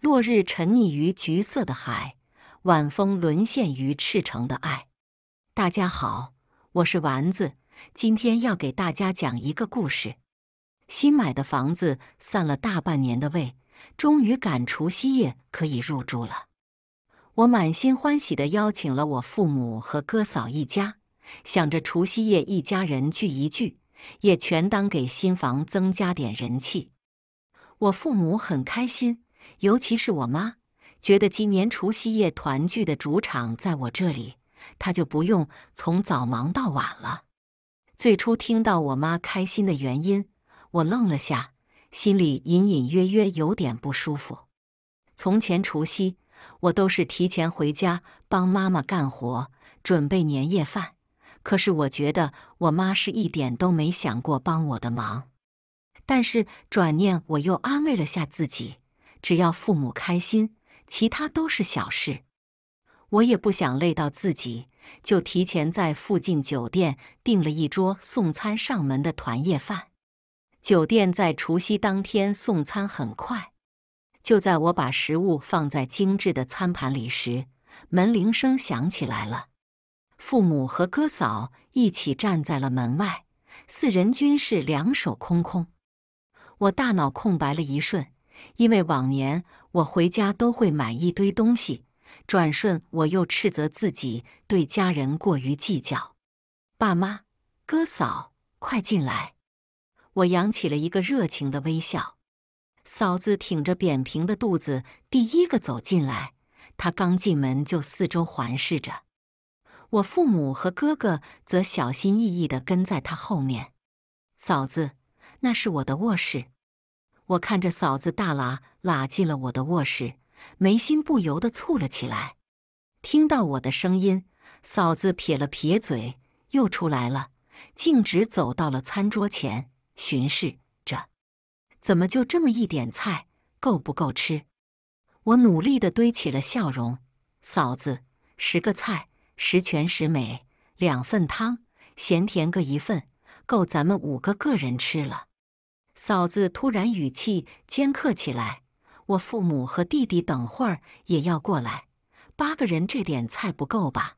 落日沉溺于橘色的海，晚风沦陷于赤诚的爱。大家好，我是丸子，今天要给大家讲一个故事。新买的房子散了大半年的味，终于赶除夕夜可以入住了。我满心欢喜地邀请了我父母和哥嫂一家，想着除夕夜一家人聚一聚。也全当给新房增加点人气，我父母很开心，尤其是我妈，觉得今年除夕夜团聚的主场在我这里，她就不用从早忙到晚了。最初听到我妈开心的原因，我愣了下，心里隐隐约约有点不舒服。从前除夕，我都是提前回家帮妈妈干活，准备年夜饭。可是我觉得我妈是一点都没想过帮我的忙，但是转念我又安慰了下自己，只要父母开心，其他都是小事。我也不想累到自己，就提前在附近酒店订了一桌送餐上门的团夜饭。酒店在除夕当天送餐很快。就在我把食物放在精致的餐盘里时，门铃声响起来了。父母和哥嫂一起站在了门外，四人均是两手空空。我大脑空白了一瞬，因为往年我回家都会买一堆东西。转瞬，我又斥责自己对家人过于计较。爸妈、哥嫂，快进来！我扬起了一个热情的微笑。嫂子挺着扁平的肚子，第一个走进来。她刚进门就四周环视着。我父母和哥哥则小心翼翼的跟在他后面。嫂子，那是我的卧室。我看着嫂子大喇喇进了我的卧室，眉心不由得蹙了起来。听到我的声音，嫂子撇了撇嘴，又出来了，径直走到了餐桌前，巡视着。怎么就这么一点菜，够不够吃？我努力的堆起了笑容。嫂子，十个菜。十全十美，两份汤，咸甜各一份，够咱们五个个人吃了。嫂子突然语气尖刻起来：“我父母和弟弟等会儿也要过来，八个人这点菜不够吧？”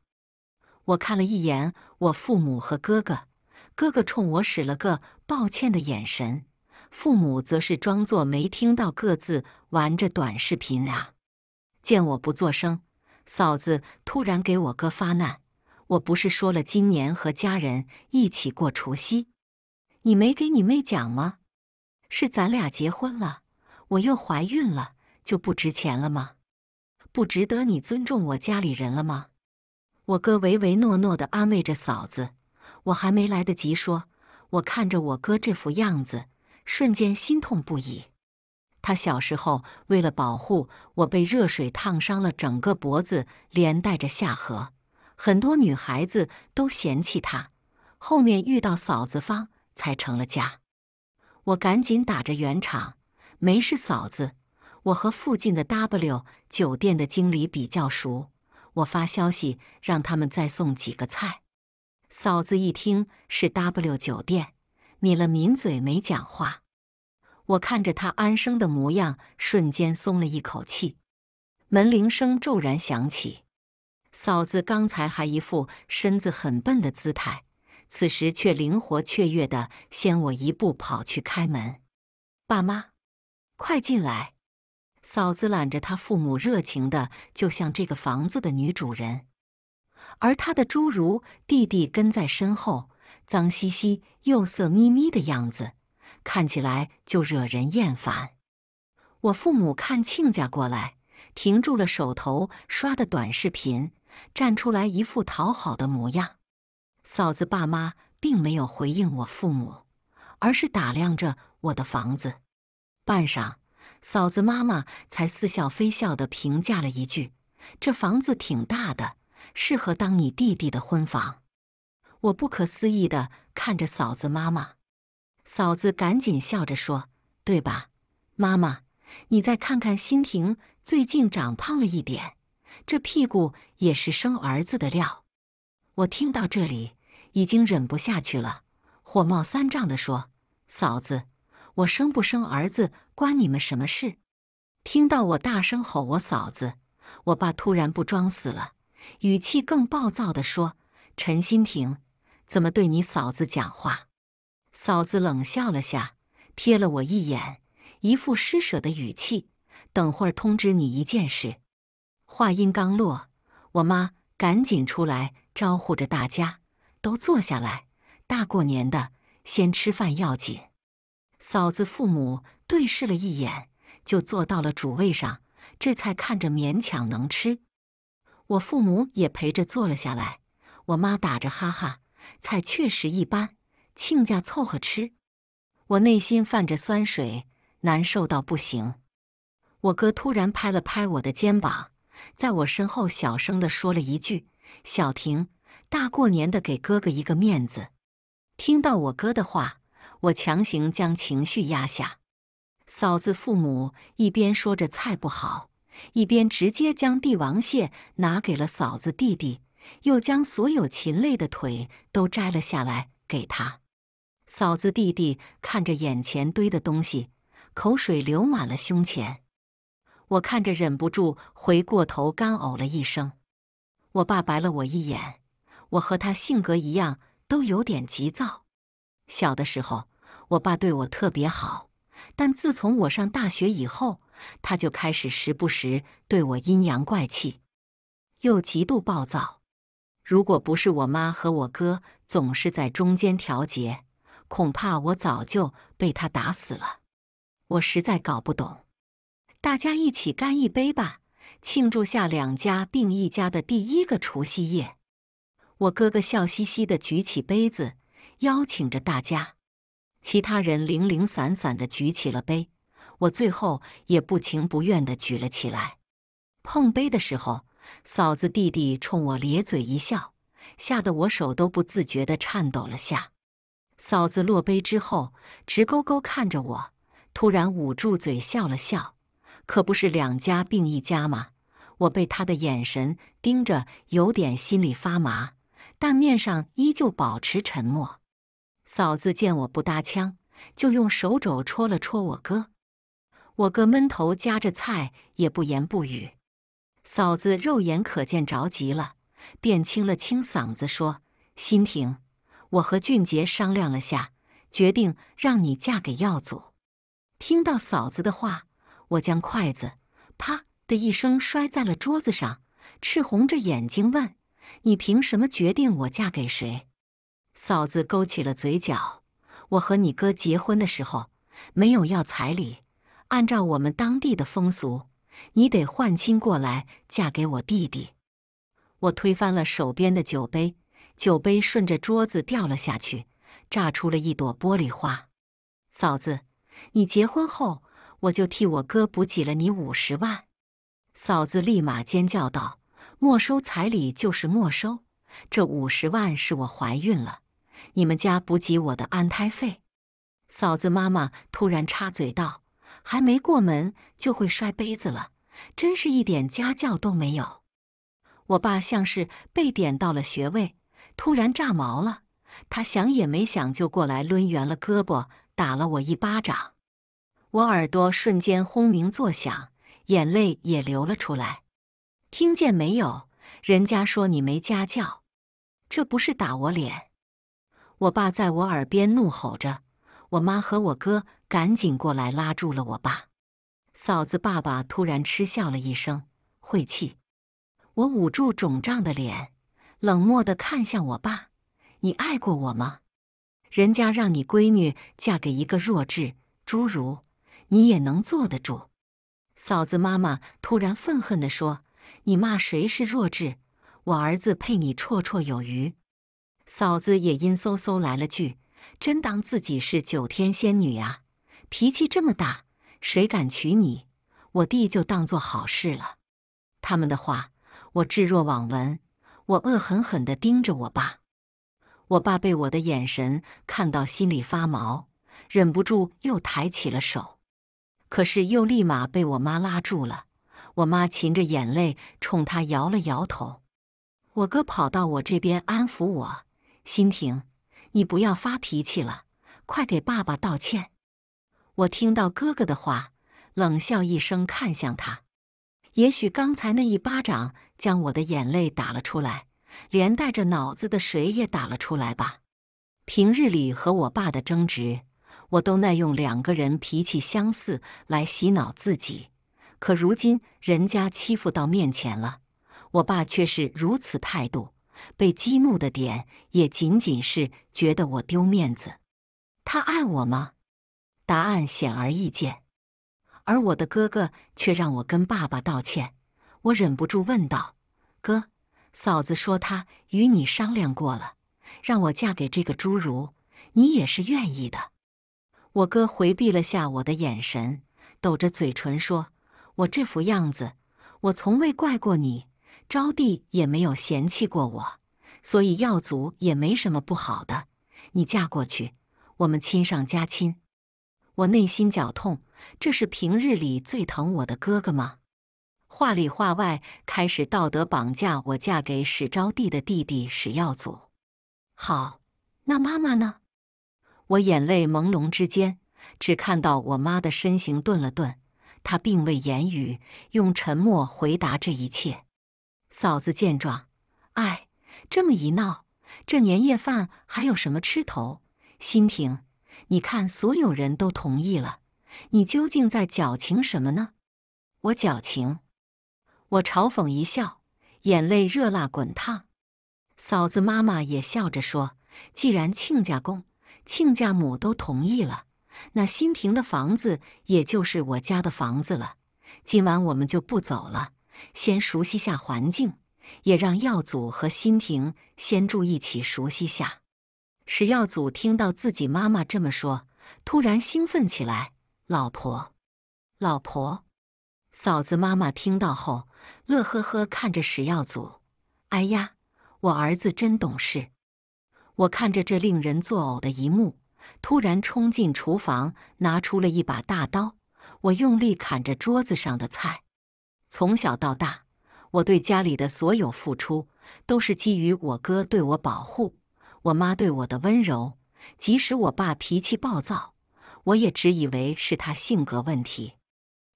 我看了一眼我父母和哥哥，哥哥冲我使了个抱歉的眼神，父母则是装作没听到各自玩着短视频啊。见我不作声。嫂子突然给我哥发难，我不是说了今年和家人一起过除夕，你没给你妹讲吗？是咱俩结婚了，我又怀孕了，就不值钱了吗？不值得你尊重我家里人了吗？我哥唯唯诺诺地安慰着嫂子，我还没来得及说，我看着我哥这副样子，瞬间心痛不已。他小时候为了保护我，被热水烫伤了整个脖子，连带着下颌。很多女孩子都嫌弃他，后面遇到嫂子方才成了家。我赶紧打着圆场：“没事，嫂子，我和附近的 W 酒店的经理比较熟，我发消息让他们再送几个菜。”嫂子一听是 W 酒店，抿了抿嘴，没讲话。我看着他安生的模样，瞬间松了一口气。门铃声骤然响起，嫂子刚才还一副身子很笨的姿态，此时却灵活雀跃的先我一步跑去开门。爸妈，快进来！嫂子揽着他父母，热情的就像这个房子的女主人，而他的侏儒弟弟跟在身后，脏兮兮又色眯眯的样子。看起来就惹人厌烦。我父母看亲家过来，停住了手头刷的短视频，站出来一副讨好的模样。嫂子爸妈并没有回应我父母，而是打量着我的房子。半晌，嫂子妈妈才似笑非笑的评价了一句：“这房子挺大的，适合当你弟弟的婚房。”我不可思议的看着嫂子妈妈。嫂子赶紧笑着说：“对吧，妈妈？你再看看欣婷最近长胖了一点，这屁股也是生儿子的料。”我听到这里已经忍不下去了，火冒三丈地说：“嫂子，我生不生儿子关你们什么事？”听到我大声吼我嫂子，我爸突然不装死了，语气更暴躁地说：“陈新婷，怎么对你嫂子讲话？”嫂子冷笑了下，瞥了我一眼，一副施舍的语气：“等会儿通知你一件事。”话音刚落，我妈赶紧出来招呼着大家：“都坐下来，大过年的，先吃饭要紧。”嫂子父母对视了一眼，就坐到了主位上。这菜看着勉强能吃，我父母也陪着坐了下来。我妈打着哈哈：“菜确实一般。”亲家凑合吃，我内心泛着酸水，难受到不行。我哥突然拍了拍我的肩膀，在我身后小声的说了一句：“小婷，大过年的给哥哥一个面子。”听到我哥的话，我强行将情绪压下。嫂子父母一边说着菜不好，一边直接将帝王蟹拿给了嫂子弟弟，又将所有禽类的腿都摘了下来给他。嫂子弟弟看着眼前堆的东西，口水流满了胸前。我看着忍不住回过头干呕了一声。我爸白了我一眼。我和他性格一样，都有点急躁。小的时候，我爸对我特别好，但自从我上大学以后，他就开始时不时对我阴阳怪气，又极度暴躁。如果不是我妈和我哥总是在中间调节，恐怕我早就被他打死了，我实在搞不懂。大家一起干一杯吧，庆祝下两家并一家的第一个除夕夜。我哥哥笑嘻嘻的举起杯子，邀请着大家。其他人零零散散的举起了杯，我最后也不情不愿的举了起来。碰杯的时候，嫂子弟弟冲我咧嘴一笑，吓得我手都不自觉的颤抖了下。嫂子落杯之后，直勾勾看着我，突然捂住嘴笑了笑，可不是两家并一家吗？我被他的眼神盯着，有点心里发麻，但面上依旧保持沉默。嫂子见我不搭腔，就用手肘戳了戳我哥，我哥闷头夹着菜，也不言不语。嫂子肉眼可见着急了，便清了清嗓子说：“心婷。”我和俊杰商量了下，决定让你嫁给耀祖。听到嫂子的话，我将筷子啪的一声摔在了桌子上，赤红着眼睛问：“你凭什么决定我嫁给谁？”嫂子勾起了嘴角：“我和你哥结婚的时候没有要彩礼，按照我们当地的风俗，你得换亲过来嫁给我弟弟。”我推翻了手边的酒杯。酒杯顺着桌子掉了下去，炸出了一朵玻璃花。嫂子，你结婚后，我就替我哥补给了你五十万。嫂子立马尖叫道：“没收彩礼就是没收，这五十万是我怀孕了，你们家补给我的安胎费。”嫂子妈妈突然插嘴道：“还没过门就会摔杯子了，真是一点家教都没有。”我爸像是被点到了穴位。突然炸毛了，他想也没想就过来抡圆了胳膊打了我一巴掌，我耳朵瞬间轰鸣作响，眼泪也流了出来。听见没有？人家说你没家教，这不是打我脸！我爸在我耳边怒吼着，我妈和我哥赶紧过来拉住了我爸。嫂子爸爸突然嗤笑了一声，晦气！我捂住肿胀的脸。冷漠的看向我爸：“你爱过我吗？人家让你闺女嫁给一个弱智侏儒，你也能坐得住？”嫂子妈妈突然愤恨地说：“你骂谁是弱智？我儿子配你绰绰有余。”嫂子也阴嗖嗖来了句：“真当自己是九天仙女啊？脾气这么大，谁敢娶你？我弟就当做好事了。”他们的话我置若罔闻。我恶狠狠的盯着我爸，我爸被我的眼神看到心里发毛，忍不住又抬起了手，可是又立马被我妈拉住了。我妈噙着眼泪冲他摇了摇头。我哥跑到我这边安抚我：“心婷，你不要发脾气了，快给爸爸道歉。”我听到哥哥的话，冷笑一声看向他。也许刚才那一巴掌将我的眼泪打了出来，连带着脑子的水也打了出来吧。平日里和我爸的争执，我都耐用两个人脾气相似来洗脑自己。可如今人家欺负到面前了，我爸却是如此态度，被激怒的点也仅仅是觉得我丢面子。他爱我吗？答案显而易见。而我的哥哥却让我跟爸爸道歉，我忍不住问道：“哥，嫂子说她与你商量过了，让我嫁给这个侏儒，你也是愿意的。”我哥回避了下我的眼神，抖着嘴唇说：“我这副样子，我从未怪过你，招娣也没有嫌弃过我，所以耀祖也没什么不好的。你嫁过去，我们亲上加亲。”我内心绞痛。这是平日里最疼我的哥哥吗？话里话外开始道德绑架我，嫁给史昭娣的弟弟史耀祖。好，那妈妈呢？我眼泪朦胧之间，只看到我妈的身形顿了顿，她并未言语，用沉默回答这一切。嫂子见状，哎，这么一闹，这年夜饭还有什么吃头？心婷，你看，所有人都同意了。你究竟在矫情什么呢？我矫情，我嘲讽一笑，眼泪热辣滚烫。嫂子妈妈也笑着说：“既然亲家公、亲家母都同意了，那新平的房子也就是我家的房子了。今晚我们就不走了，先熟悉下环境，也让耀祖和新平先住一起，熟悉下。”史耀祖听到自己妈妈这么说，突然兴奋起来。老婆，老婆，嫂子，妈妈听到后乐呵呵看着史耀祖。哎呀，我儿子真懂事。我看着这令人作呕的一幕，突然冲进厨房，拿出了一把大刀。我用力砍着桌子上的菜。从小到大，我对家里的所有付出，都是基于我哥对我保护，我妈对我的温柔，即使我爸脾气暴躁。我也只以为是他性格问题，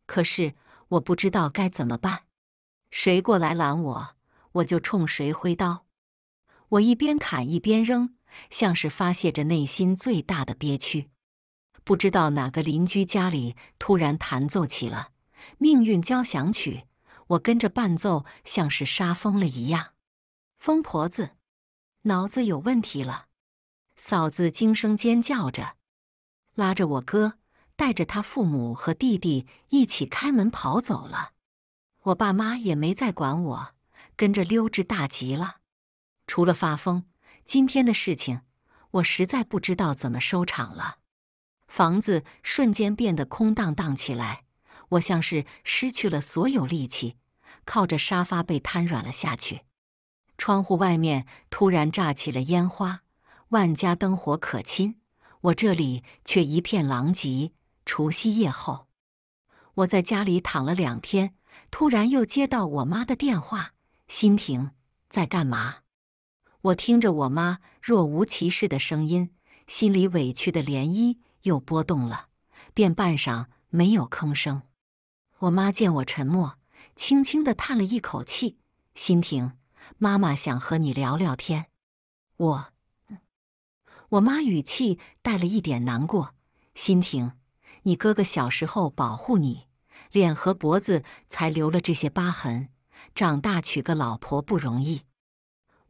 可是我不知道该怎么办。谁过来拦我，我就冲谁挥刀。我一边砍一边扔，像是发泄着内心最大的憋屈。不知道哪个邻居家里突然弹奏起了《命运交响曲》，我跟着伴奏，像是杀疯了一样。疯婆子，脑子有问题了！嫂子惊声尖叫着。拉着我哥，带着他父母和弟弟一起开门跑走了，我爸妈也没再管我，跟着溜之大吉了。除了发疯，今天的事情我实在不知道怎么收场了。房子瞬间变得空荡荡起来，我像是失去了所有力气，靠着沙发被瘫软了下去。窗户外面突然炸起了烟花，万家灯火可亲。我这里却一片狼藉。除夕夜后，我在家里躺了两天，突然又接到我妈的电话：“心婷，在干嘛？”我听着我妈若无其事的声音，心里委屈的涟漪又波动了，便半晌没有吭声。我妈见我沉默，轻轻的叹了一口气：“心婷，妈妈想和你聊聊天。”我。我妈语气带了一点难过，心婷，你哥哥小时候保护你，脸和脖子才留了这些疤痕。长大娶个老婆不容易。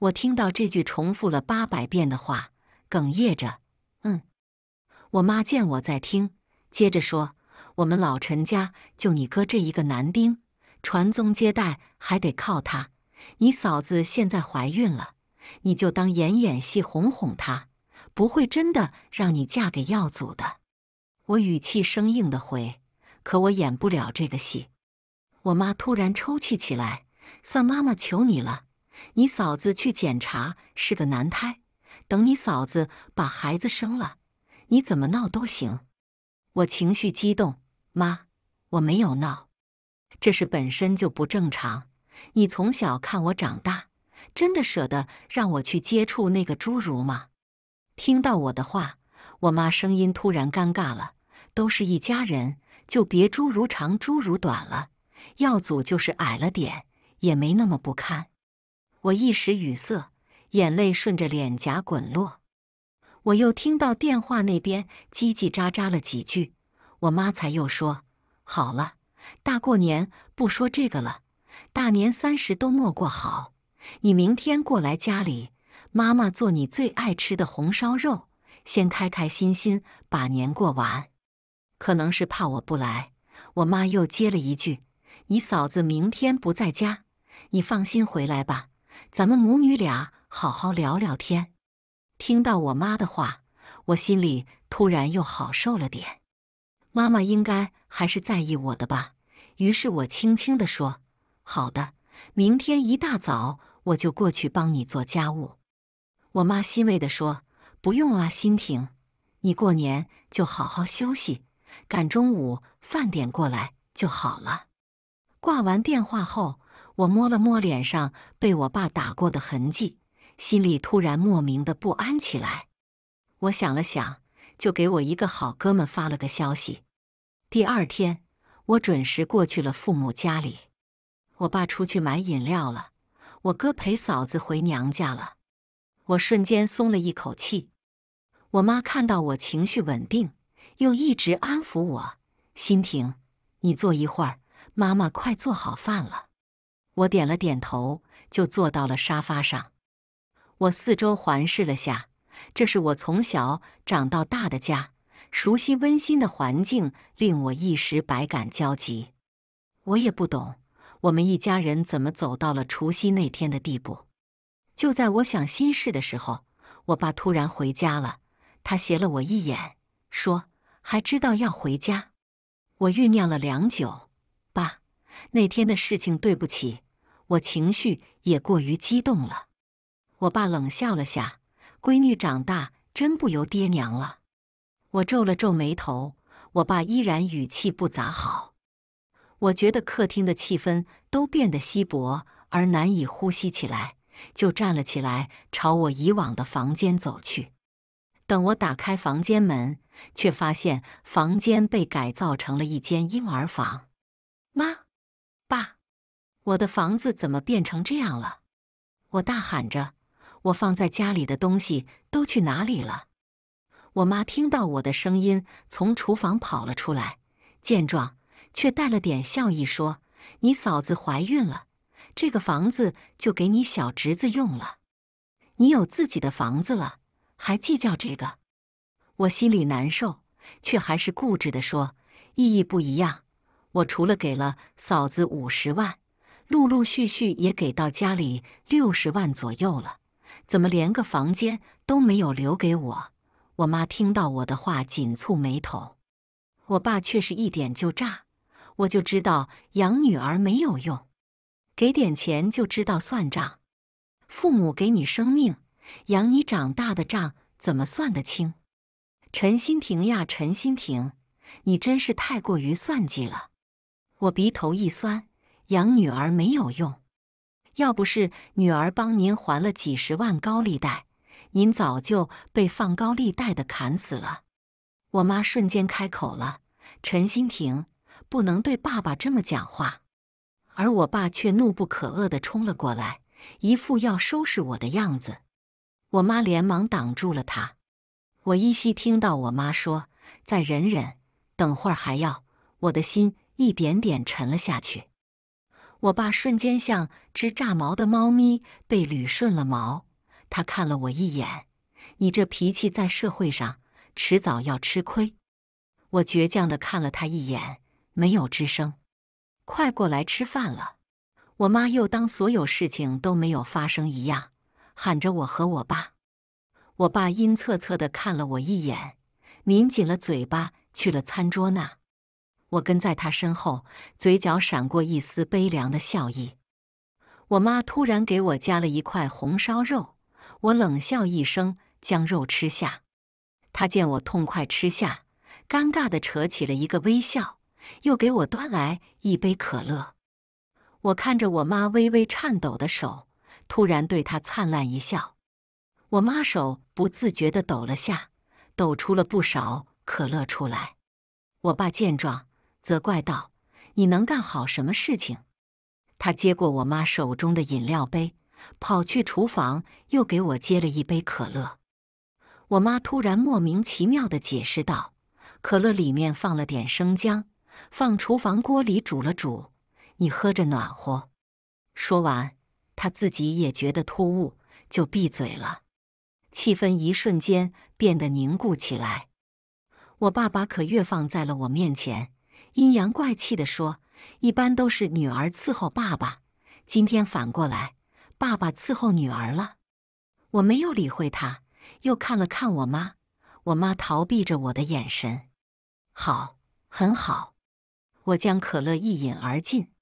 我听到这句重复了八百遍的话，哽咽着，嗯。我妈见我在听，接着说：“我们老陈家就你哥这一个男丁，传宗接代还得靠他。你嫂子现在怀孕了，你就当演演戏，哄哄她。”不会真的让你嫁给耀祖的，我语气生硬的回。可我演不了这个戏。我妈突然抽泣起来，算妈妈求你了，你嫂子去检查是个男胎，等你嫂子把孩子生了，你怎么闹都行。我情绪激动，妈，我没有闹，这事本身就不正常。你从小看我长大，真的舍得让我去接触那个侏儒吗？听到我的话，我妈声音突然尴尬了。都是一家人，就别诸如长诸如短了。耀祖就是矮了点，也没那么不堪。我一时语塞，眼泪顺着脸颊滚落。我又听到电话那边叽叽喳喳了几句，我妈才又说：“好了，大过年不说这个了，大年三十都没过好，你明天过来家里。”妈妈做你最爱吃的红烧肉，先开开心心把年过完。可能是怕我不来，我妈又接了一句：“你嫂子明天不在家，你放心回来吧，咱们母女俩好好聊聊天。”听到我妈的话，我心里突然又好受了点。妈妈应该还是在意我的吧。于是我轻轻的说：“好的，明天一大早我就过去帮你做家务。”我妈欣慰地说：“不用啊，心婷，你过年就好好休息，赶中午饭点过来就好了。”挂完电话后，我摸了摸脸上被我爸打过的痕迹，心里突然莫名的不安起来。我想了想，就给我一个好哥们发了个消息。第二天，我准时过去了父母家里。我爸出去买饮料了，我哥陪嫂子回娘家了。我瞬间松了一口气，我妈看到我情绪稳定，又一直安抚我：“心婷，你坐一会儿，妈妈快做好饭了。”我点了点头，就坐到了沙发上。我四周环视了下，这是我从小长到大的家，熟悉温馨的环境令我一时百感交集。我也不懂，我们一家人怎么走到了除夕那天的地步。就在我想心事的时候，我爸突然回家了。他斜了我一眼，说：“还知道要回家。”我酝酿了良久，爸，那天的事情对不起，我情绪也过于激动了。我爸冷笑了下：“闺女长大真不由爹娘了。”我皱了皱眉头。我爸依然语气不咋好。我觉得客厅的气氛都变得稀薄而难以呼吸起来。就站了起来，朝我以往的房间走去。等我打开房间门，却发现房间被改造成了一间婴儿房。妈，爸，我的房子怎么变成这样了？我大喊着：“我放在家里的东西都去哪里了？”我妈听到我的声音，从厨房跑了出来，见状却带了点笑意说：“你嫂子怀孕了。”这个房子就给你小侄子用了，你有自己的房子了，还计较这个？我心里难受，却还是固执的说，意义不一样。我除了给了嫂子五十万，陆陆续续也给到家里六十万左右了，怎么连个房间都没有留给我？我妈听到我的话紧蹙眉头，我爸却是一点就炸。我就知道养女儿没有用。给点钱就知道算账，父母给你生命、养你长大的账怎么算得清？陈新婷呀，陈新婷，你真是太过于算计了！我鼻头一酸，养女儿没有用，要不是女儿帮您还了几十万高利贷，您早就被放高利贷的砍死了。我妈瞬间开口了：“陈新婷，不能对爸爸这么讲话。”而我爸却怒不可遏地冲了过来，一副要收拾我的样子。我妈连忙挡住了他。我依稀听到我妈说：“再忍忍，等会儿还要。”我的心一点点沉了下去。我爸瞬间像只炸毛的猫咪被捋顺了毛，他看了我一眼：“你这脾气在社会上迟早要吃亏。”我倔强地看了他一眼，没有吱声。快过来吃饭了！我妈又当所有事情都没有发生一样，喊着我和我爸。我爸阴恻恻地看了我一眼，抿紧了嘴巴去了餐桌那。我跟在他身后，嘴角闪过一丝悲凉的笑意。我妈突然给我夹了一块红烧肉，我冷笑一声，将肉吃下。她见我痛快吃下，尴尬地扯起了一个微笑。又给我端来一杯可乐，我看着我妈微微颤抖的手，突然对她灿烂一笑。我妈手不自觉地抖了下，抖出了不少可乐出来。我爸见状责怪道：“你能干好什么事情？”他接过我妈手中的饮料杯，跑去厨房又给我接了一杯可乐。我妈突然莫名其妙地解释道：“可乐里面放了点生姜。”放厨房锅里煮了煮，你喝着暖和。说完，他自己也觉得突兀，就闭嘴了。气氛一瞬间变得凝固起来。我爸把可乐放在了我面前，阴阳怪气的说：“一般都是女儿伺候爸爸，今天反过来，爸爸伺候女儿了。”我没有理会他，又看了看我妈。我妈逃避着我的眼神。好，很好。我将可乐一饮而尽，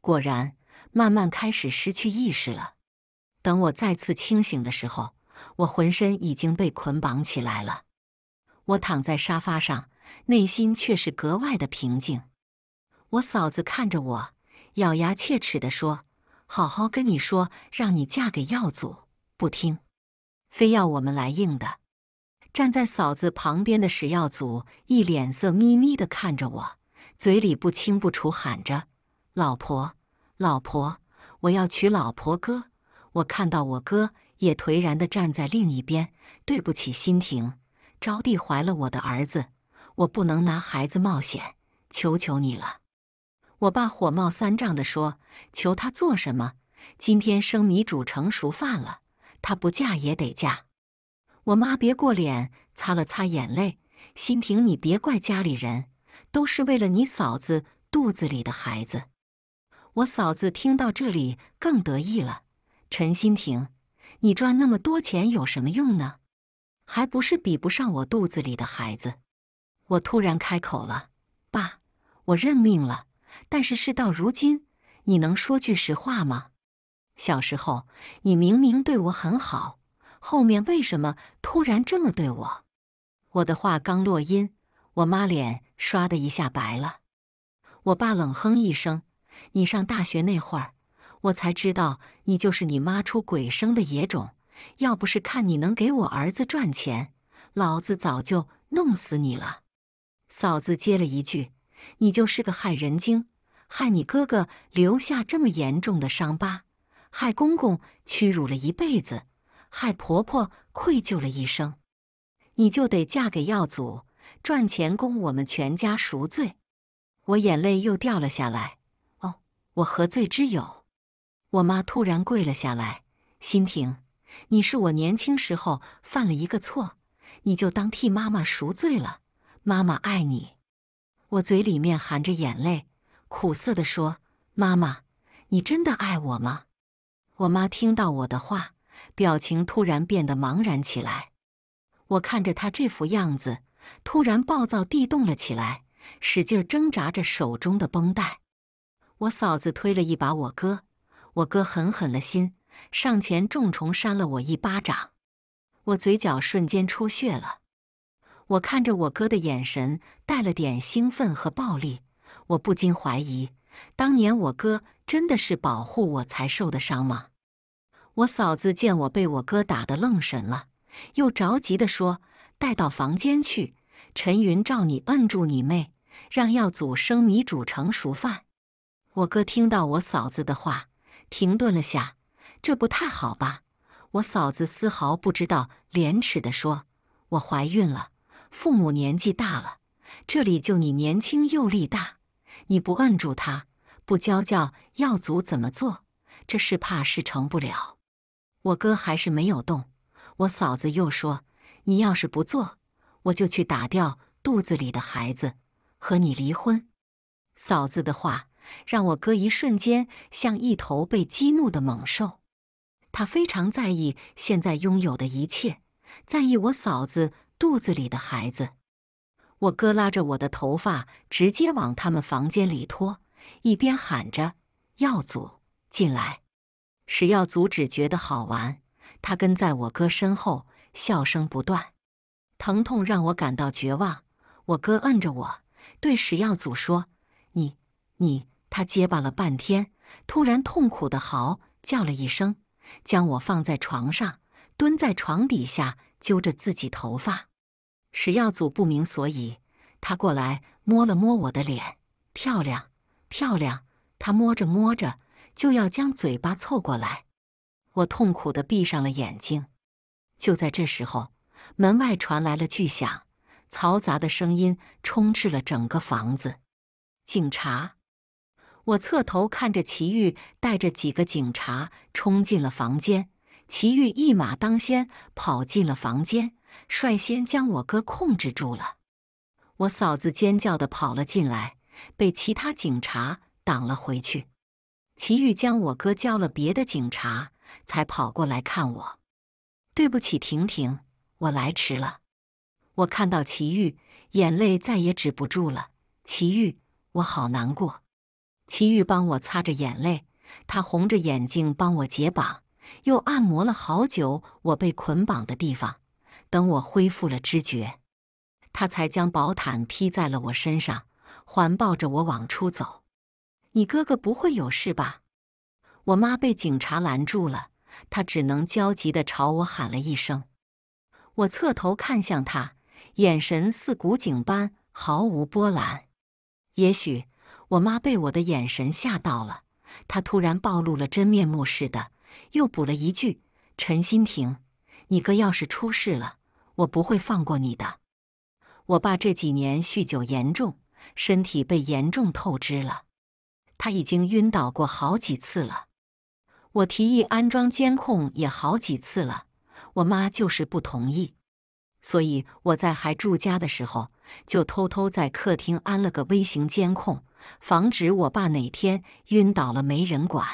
果然慢慢开始失去意识了。等我再次清醒的时候，我浑身已经被捆绑起来了。我躺在沙发上，内心却是格外的平静。我嫂子看着我，咬牙切齿地说：“好好跟你说，让你嫁给耀祖，不听，非要我们来硬的。”站在嫂子旁边的史耀祖一脸色眯眯地看着我。嘴里不清不楚喊着：“老婆，老婆，我要娶老婆哥。”我看到我哥也颓然的站在另一边。“对不起，心婷，招娣怀了我的儿子，我不能拿孩子冒险，求求你了。”我爸火冒三丈的说：“求他做什么？今天生米煮成熟饭了，他不嫁也得嫁。”我妈别过脸，擦了擦眼泪：“心婷，你别怪家里人。”都是为了你嫂子肚子里的孩子。我嫂子听到这里更得意了。陈新婷，你赚那么多钱有什么用呢？还不是比不上我肚子里的孩子。我突然开口了：“爸，我认命了。但是事到如今，你能说句实话吗？小时候你明明对我很好，后面为什么突然这么对我？”我的话刚落音，我妈脸。唰的一下白了，我爸冷哼一声：“你上大学那会儿，我才知道你就是你妈出轨生的野种。要不是看你能给我儿子赚钱，老子早就弄死你了。”嫂子接了一句：“你就是个害人精，害你哥哥留下这么严重的伤疤，害公公屈辱了一辈子，害婆婆愧疚了一生，你就得嫁给耀祖。”赚钱供我们全家赎罪，我眼泪又掉了下来。哦，我何罪之有？我妈突然跪了下来：“心婷，你是我年轻时候犯了一个错，你就当替妈妈赎罪了。妈妈爱你。”我嘴里面含着眼泪，苦涩的说：“妈妈，你真的爱我吗？”我妈听到我的话，表情突然变得茫然起来。我看着她这副样子。突然暴躁地动了起来，使劲挣扎着手中的绷带。我嫂子推了一把我哥，我哥狠狠了心，上前重重扇了我一巴掌，我嘴角瞬间出血了。我看着我哥的眼神带了点兴奋和暴力，我不禁怀疑，当年我哥真的是保护我才受的伤吗？我嫂子见我被我哥打得愣神了，又着急地说。带到房间去，陈云照，你摁住你妹，让耀祖生米煮成熟饭。我哥听到我嫂子的话，停顿了下，这不太好吧？我嫂子丝毫不知道廉耻的说：“我怀孕了，父母年纪大了，这里就你年轻又力大，你不摁住他，不教教耀祖怎么做，这事怕是成不了。”我哥还是没有动。我嫂子又说。你要是不做，我就去打掉肚子里的孩子，和你离婚。嫂子的话让我哥一瞬间像一头被激怒的猛兽。他非常在意现在拥有的一切，在意我嫂子肚子里的孩子。我哥拉着我的头发，直接往他们房间里拖，一边喊着：“耀祖，进来！”史耀祖只觉得好玩，他跟在我哥身后。笑声不断，疼痛让我感到绝望。我哥摁着我，对史耀祖说：“你，你。”他结巴了半天，突然痛苦的嚎叫了一声，将我放在床上，蹲在床底下揪着自己头发。史耀祖不明所以，他过来摸了摸我的脸，漂亮，漂亮。他摸着摸着，就要将嘴巴凑过来，我痛苦的闭上了眼睛。就在这时候，门外传来了巨响，嘈杂的声音充斥了整个房子。警察！我侧头看着齐玉带着几个警察冲进了房间，齐玉一马当先跑进了房间，率先将我哥控制住了。我嫂子尖叫的跑了进来，被其他警察挡了回去。齐玉将我哥叫了别的警察，才跑过来看我。对不起，婷婷，我来迟了。我看到齐煜，眼泪再也止不住了。齐煜，我好难过。齐煜帮我擦着眼泪，他红着眼睛帮我解绑，又按摩了好久我被捆绑的地方。等我恢复了知觉，他才将薄毯披在了我身上，环抱着我往出走。你哥哥不会有事吧？我妈被警察拦住了。他只能焦急地朝我喊了一声，我侧头看向他，眼神似古井般毫无波澜。也许我妈被我的眼神吓到了，她突然暴露了真面目似的，又补了一句：“陈新婷，你哥要是出事了，我不会放过你的。”我爸这几年酗酒严重，身体被严重透支了，他已经晕倒过好几次了。我提议安装监控也好几次了，我妈就是不同意。所以我在还住家的时候，就偷偷在客厅安了个微型监控，防止我爸哪天晕倒了没人管。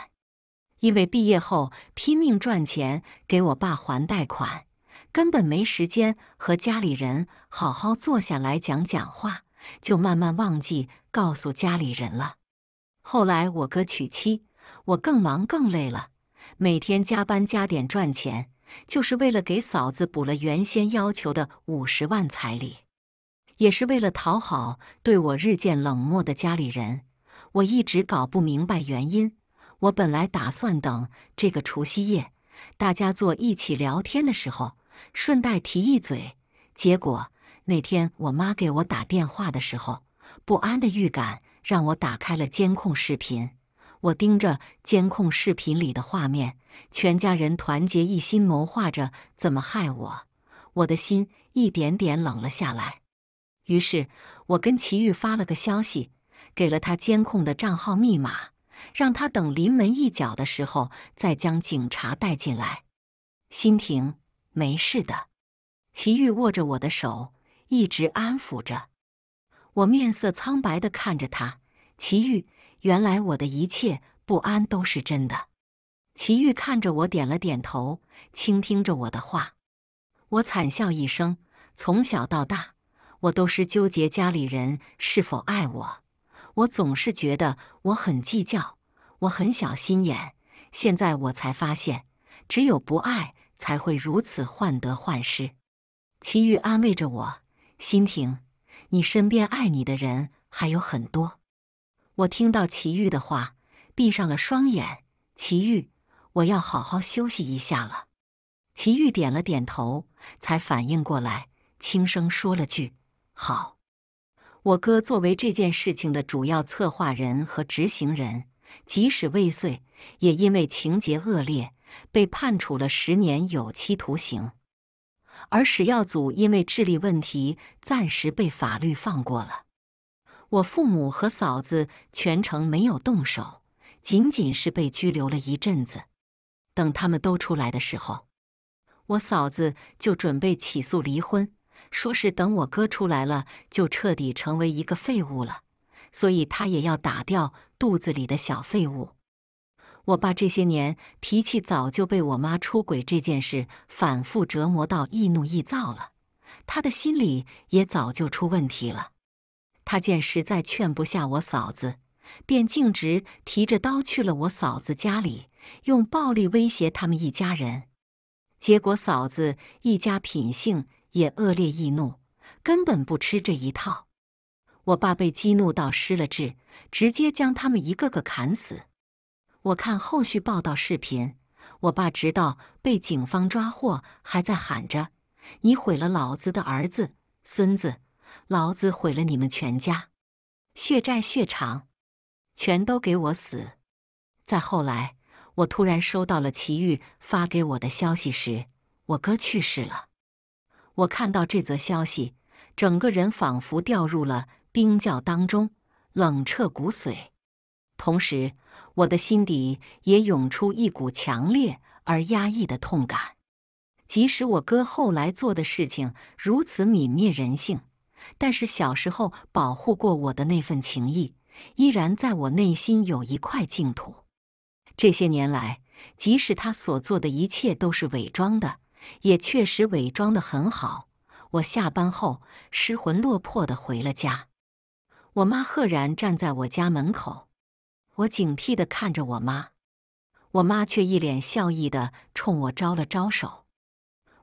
因为毕业后拼命赚钱给我爸还贷款，根本没时间和家里人好好坐下来讲讲话，就慢慢忘记告诉家里人了。后来我哥娶妻。我更忙更累了，每天加班加点赚钱，就是为了给嫂子补了原先要求的五十万彩礼，也是为了讨好对我日渐冷漠的家里人。我一直搞不明白原因。我本来打算等这个除夕夜，大家坐一起聊天的时候，顺带提一嘴。结果那天我妈给我打电话的时候，不安的预感让我打开了监控视频。我盯着监控视频里的画面，全家人团结一心谋划着怎么害我，我的心一点点冷了下来。于是，我跟齐豫发了个消息，给了他监控的账号密码，让他等临门一脚的时候再将警察带进来。心婷，没事的。齐豫握着我的手，一直安抚着我，面色苍白的看着他。齐豫。原来我的一切不安都是真的。齐豫看着我，点了点头，倾听着我的话。我惨笑一声，从小到大，我都是纠结家里人是否爱我。我总是觉得我很计较，我很小心眼。现在我才发现，只有不爱才会如此患得患失。齐豫安慰着我：“心婷，你身边爱你的人还有很多。”我听到齐豫的话，闭上了双眼。齐豫，我要好好休息一下了。齐豫点了点头，才反应过来，轻声说了句：“好。”我哥作为这件事情的主要策划人和执行人，即使未遂，也因为情节恶劣，被判处了十年有期徒刑。而史耀祖因为智力问题，暂时被法律放过了。我父母和嫂子全程没有动手，仅仅是被拘留了一阵子。等他们都出来的时候，我嫂子就准备起诉离婚，说是等我哥出来了就彻底成为一个废物了，所以他也要打掉肚子里的小废物。我爸这些年脾气早就被我妈出轨这件事反复折磨到易怒易躁了，他的心理也早就出问题了。他见实在劝不下我嫂子，便径直提着刀去了我嫂子家里，用暴力威胁他们一家人。结果嫂子一家品性也恶劣易怒，根本不吃这一套。我爸被激怒到失了智，直接将他们一个个砍死。我看后续报道视频，我爸直到被警方抓获，还在喊着：“你毁了老子的儿子、孙子。”老子毁了你们全家，血债血偿，全都给我死！再后来，我突然收到了齐豫发给我的消息时，我哥去世了。我看到这则消息，整个人仿佛掉入了冰窖当中，冷彻骨髓。同时，我的心底也涌出一股强烈而压抑的痛感。即使我哥后来做的事情如此泯灭人性。但是小时候保护过我的那份情谊，依然在我内心有一块净土。这些年来，即使他所做的一切都是伪装的，也确实伪装的很好。我下班后失魂落魄的回了家，我妈赫然站在我家门口。我警惕的看着我妈，我妈却一脸笑意的冲我招了招手。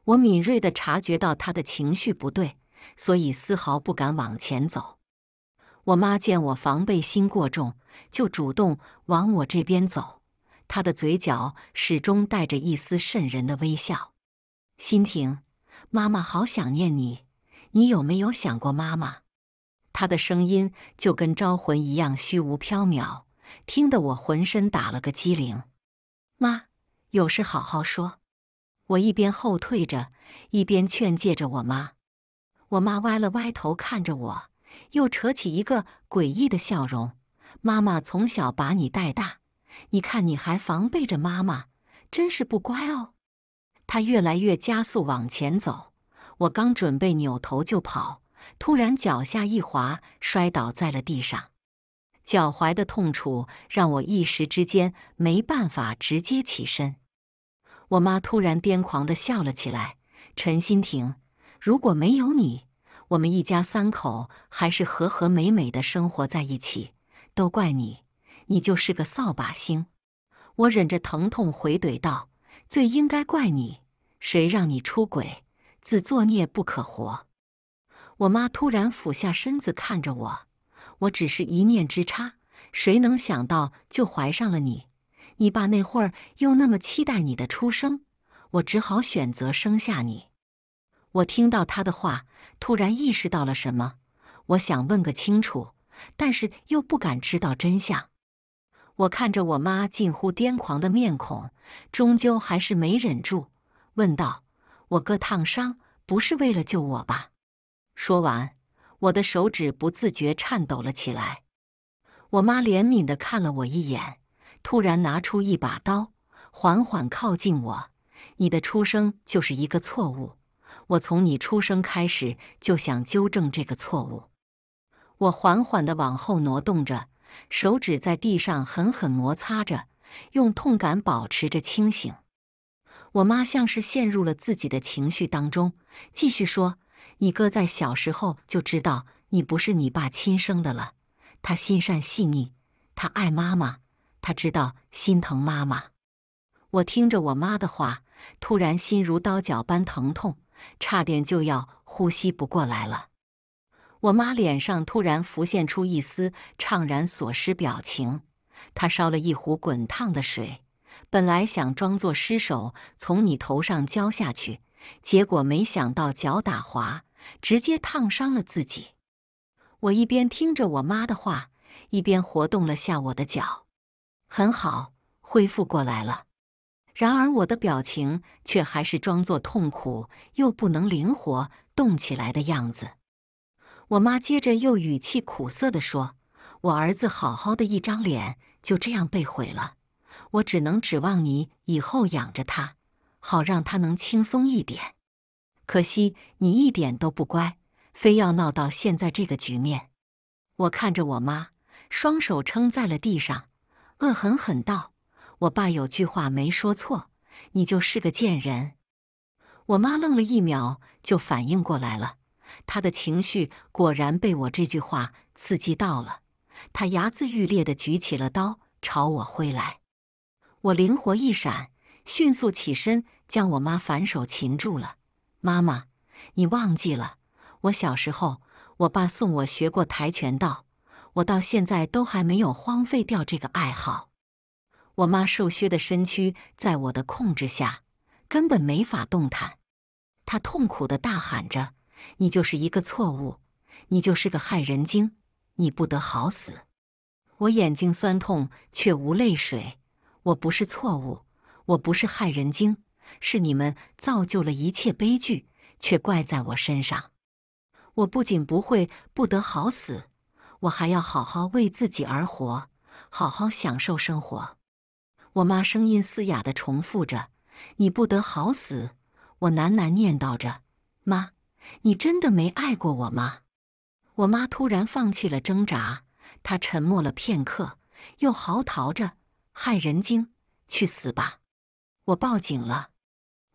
我敏锐的察觉到她的情绪不对。所以丝毫不敢往前走。我妈见我防备心过重，就主动往我这边走。她的嘴角始终带着一丝渗人的微笑。心婷，妈妈好想念你，你有没有想过妈妈？她的声音就跟招魂一样虚无缥缈，听得我浑身打了个激灵。妈，有事好好说。我一边后退着，一边劝诫着我妈。我妈歪了歪头看着我，又扯起一个诡异的笑容。妈妈从小把你带大，你看你还防备着妈妈，真是不乖哦。她越来越加速往前走，我刚准备扭头就跑，突然脚下一滑，摔倒在了地上。脚踝的痛楚让我一时之间没办法直接起身。我妈突然癫狂的笑了起来，陈欣婷。如果没有你，我们一家三口还是和和美美的生活在一起。都怪你，你就是个扫把星！我忍着疼痛回怼道：“最应该怪你，谁让你出轨，自作孽不可活。”我妈突然俯下身子看着我：“我只是一念之差，谁能想到就怀上了你？你爸那会儿又那么期待你的出生，我只好选择生下你。”我听到他的话，突然意识到了什么。我想问个清楚，但是又不敢知道真相。我看着我妈近乎癫狂的面孔，终究还是没忍住，问道：“我哥烫伤不是为了救我吧？”说完，我的手指不自觉颤抖了起来。我妈怜悯地看了我一眼，突然拿出一把刀，缓缓靠近我：“你的出生就是一个错误。”我从你出生开始就想纠正这个错误。我缓缓地往后挪动着手指，在地上狠狠摩擦着，用痛感保持着清醒。我妈像是陷入了自己的情绪当中，继续说：“你哥在小时候就知道你不是你爸亲生的了。他心善细腻，他爱妈妈，他知道心疼妈妈。”我听着我妈的话，突然心如刀绞般疼痛。差点就要呼吸不过来了。我妈脸上突然浮现出一丝怅然所失表情。她烧了一壶滚烫的水，本来想装作失手从你头上浇下去，结果没想到脚打滑，直接烫伤了自己。我一边听着我妈的话，一边活动了下我的脚，很好，恢复过来了。然而，我的表情却还是装作痛苦又不能灵活动起来的样子。我妈接着又语气苦涩地说：“我儿子好好的一张脸就这样被毁了，我只能指望你以后养着他，好让他能轻松一点。可惜你一点都不乖，非要闹到现在这个局面。”我看着我妈，双手撑在了地上，恶狠狠道。我爸有句话没说错，你就是个贱人。我妈愣了一秒，就反应过来了。她的情绪果然被我这句话刺激到了，她睚眦欲裂的举起了刀朝我挥来。我灵活一闪，迅速起身将我妈反手擒住了。妈妈，你忘记了？我小时候，我爸送我学过跆拳道，我到现在都还没有荒废掉这个爱好。我妈瘦削的身躯在我的控制下根本没法动弹，她痛苦的大喊着：“你就是一个错误，你就是个害人精，你不得好死！”我眼睛酸痛却无泪水。我不是错误，我不是害人精，是你们造就了一切悲剧，却怪在我身上。我不仅不会不得好死，我还要好好为自己而活，好好享受生活。我妈声音嘶哑地重复着：“你不得好死！”我喃喃念叨着：“妈，你真的没爱过我吗？”我妈突然放弃了挣扎，她沉默了片刻，又嚎啕着：“害人精，去死吧！”我报警了，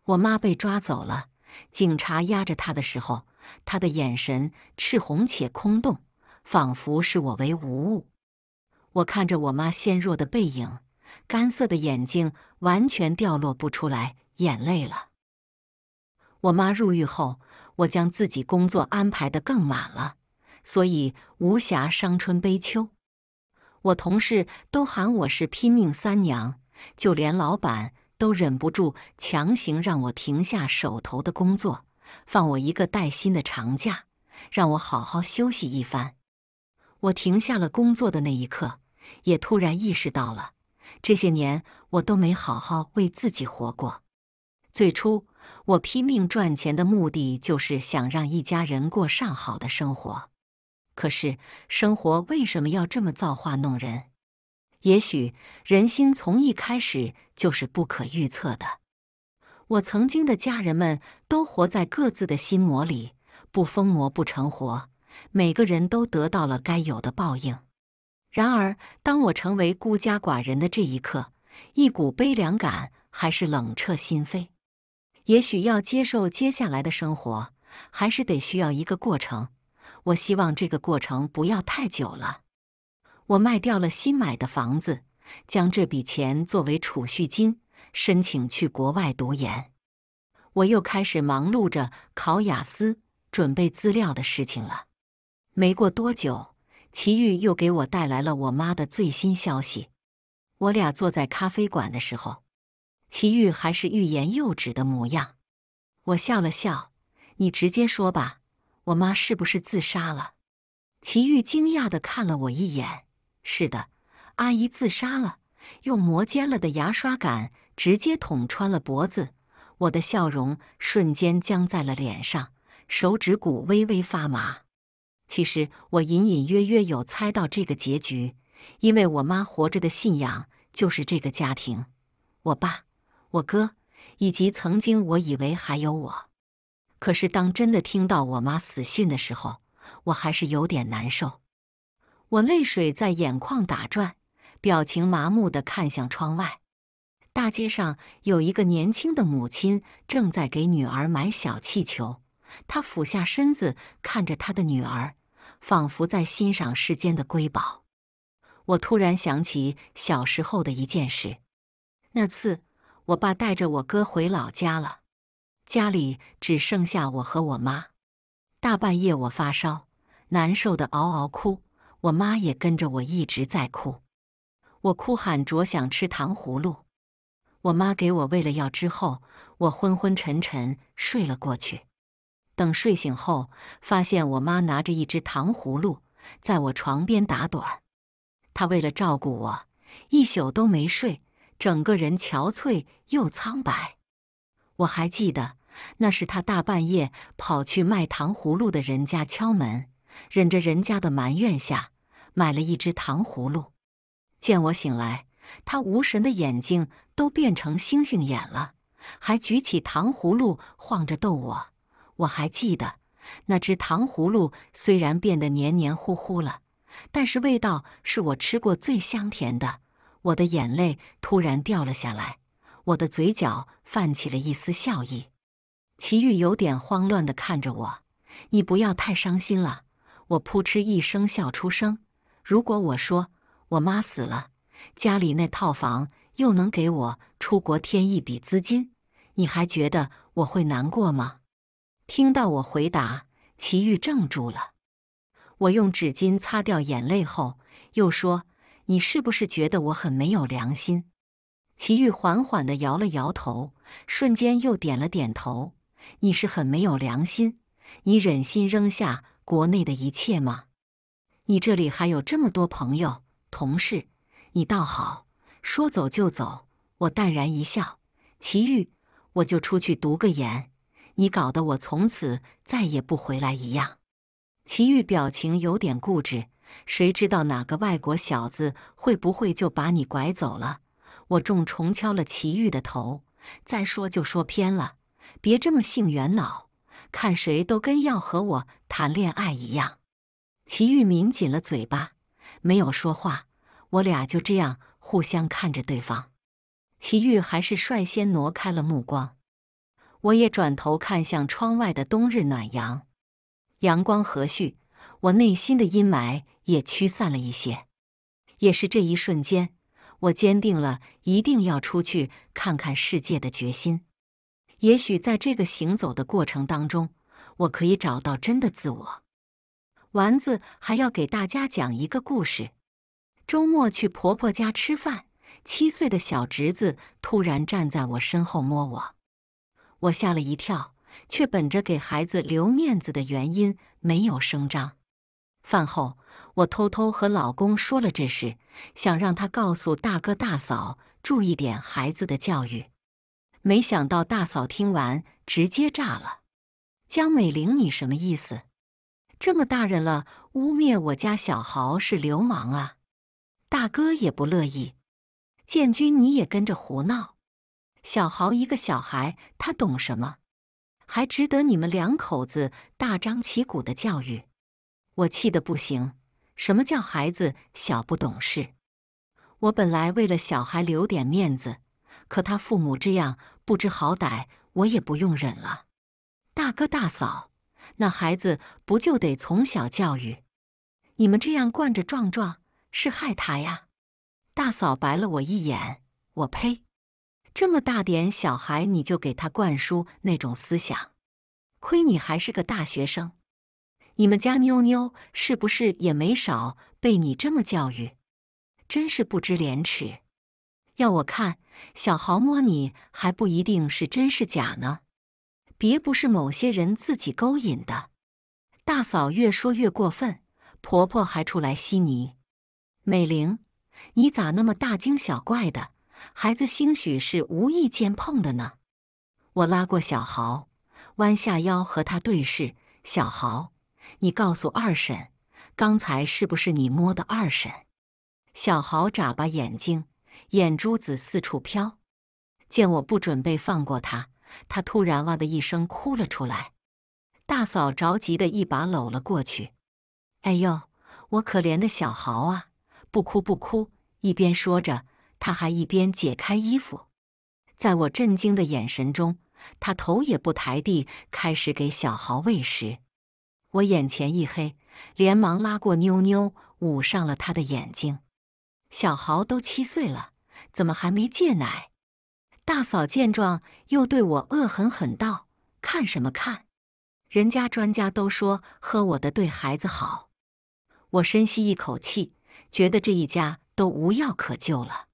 我妈被抓走了。警察压着她的时候，她的眼神赤红且空洞，仿佛视我为无物。我看着我妈纤弱的背影。干涩的眼睛完全掉落不出来眼泪了。我妈入狱后，我将自己工作安排的更满了，所以无暇伤春悲秋。我同事都喊我是拼命三娘，就连老板都忍不住强行让我停下手头的工作，放我一个带薪的长假，让我好好休息一番。我停下了工作的那一刻，也突然意识到了。这些年我都没好好为自己活过。最初我拼命赚钱的目的，就是想让一家人过上好的生活。可是生活为什么要这么造化弄人？也许人心从一开始就是不可预测的。我曾经的家人们都活在各自的心魔里，不疯魔不成活。每个人都得到了该有的报应。然而，当我成为孤家寡人的这一刻，一股悲凉感还是冷彻心扉。也许要接受接下来的生活，还是得需要一个过程。我希望这个过程不要太久了。我卖掉了新买的房子，将这笔钱作为储蓄金，申请去国外读研。我又开始忙碌着考雅思、准备资料的事情了。没过多久。齐豫又给我带来了我妈的最新消息。我俩坐在咖啡馆的时候，齐豫还是欲言又止的模样。我笑了笑：“你直接说吧，我妈是不是自杀了？”齐豫惊讶的看了我一眼：“是的，阿姨自杀了，用磨尖了的牙刷杆直接捅穿了脖子。”我的笑容瞬间僵在了脸上，手指骨微微发麻。其实我隐隐约约有猜到这个结局，因为我妈活着的信仰就是这个家庭，我爸、我哥，以及曾经我以为还有我。可是当真的听到我妈死讯的时候，我还是有点难受。我泪水在眼眶打转，表情麻木的看向窗外。大街上有一个年轻的母亲正在给女儿买小气球，她俯下身子看着她的女儿。仿佛在欣赏世间的瑰宝。我突然想起小时候的一件事。那次，我爸带着我哥回老家了，家里只剩下我和我妈。大半夜我发烧，难受的嗷嗷哭，我妈也跟着我一直在哭。我哭喊着想吃糖葫芦，我妈给我喂了药之后，我昏昏沉沉睡了过去。等睡醒后，发现我妈拿着一只糖葫芦，在我床边打盹儿。她为了照顾我，一宿都没睡，整个人憔悴又苍白。我还记得，那是她大半夜跑去卖糖葫芦的人家敲门，忍着人家的埋怨下，买了一只糖葫芦。见我醒来，她无神的眼睛都变成星星眼了，还举起糖葫芦晃着逗我。我还记得，那只糖葫芦虽然变得黏黏糊糊了，但是味道是我吃过最香甜的。我的眼泪突然掉了下来，我的嘴角泛起了一丝笑意。齐豫有点慌乱的看着我：“你不要太伤心了。”我扑哧一声笑出声。如果我说我妈死了，家里那套房又能给我出国添一笔资金，你还觉得我会难过吗？听到我回答，齐豫怔住了。我用纸巾擦掉眼泪后，又说：“你是不是觉得我很没有良心？”齐豫缓缓地摇了摇头，瞬间又点了点头：“你是很没有良心，你忍心扔下国内的一切吗？你这里还有这么多朋友同事，你倒好，说走就走。”我淡然一笑：“齐豫，我就出去读个研。”你搞得我从此再也不回来一样，齐豫表情有点固执。谁知道哪个外国小子会不会就把你拐走了？我重重敲了齐豫的头。再说就说偏了，别这么性缘脑，看谁都跟要和我谈恋爱一样。齐豫抿紧了嘴巴，没有说话。我俩就这样互相看着对方，齐豫还是率先挪开了目光。我也转头看向窗外的冬日暖阳，阳光和煦，我内心的阴霾也驱散了一些。也是这一瞬间，我坚定了一定要出去看看世界的决心。也许在这个行走的过程当中，我可以找到真的自我。丸子还要给大家讲一个故事：周末去婆婆家吃饭，七岁的小侄子突然站在我身后摸我。我吓了一跳，却本着给孩子留面子的原因没有声张。饭后，我偷偷和老公说了这事，想让他告诉大哥大嫂注意点孩子的教育。没想到大嫂听完直接炸了：“江美玲，你什么意思？这么大人了，污蔑我家小豪是流氓啊！”大哥也不乐意：“建军，你也跟着胡闹。”小豪一个小孩，他懂什么？还值得你们两口子大张旗鼓的教育？我气得不行！什么叫孩子小不懂事？我本来为了小孩留点面子，可他父母这样不知好歹，我也不用忍了。大哥大嫂，那孩子不就得从小教育？你们这样惯着壮壮，是害他呀！大嫂白了我一眼，我呸！这么大点小孩，你就给他灌输那种思想，亏你还是个大学生！你们家妞妞是不是也没少被你这么教育？真是不知廉耻！要我看，小豪摸你还不一定是真是假呢，别不是某些人自己勾引的。大嫂越说越过分，婆婆还出来吸你。美玲，你咋那么大惊小怪的？孩子兴许是无意间碰的呢。我拉过小豪，弯下腰和他对视。小豪，你告诉二婶，刚才是不是你摸的？二婶。小豪眨巴眼睛，眼珠子四处飘。见我不准备放过他，他突然哇的一声哭了出来。大嫂着急的一把搂了过去。哎呦，我可怜的小豪啊，不哭不哭！一边说着。他还一边解开衣服，在我震惊的眼神中，他头也不抬地开始给小豪喂食。我眼前一黑，连忙拉过妞妞，捂上了他的眼睛。小豪都七岁了，怎么还没戒奶？大嫂见状，又对我恶狠狠道：“看什么看？人家专家都说喝我的对孩子好。”我深吸一口气，觉得这一家都无药可救了。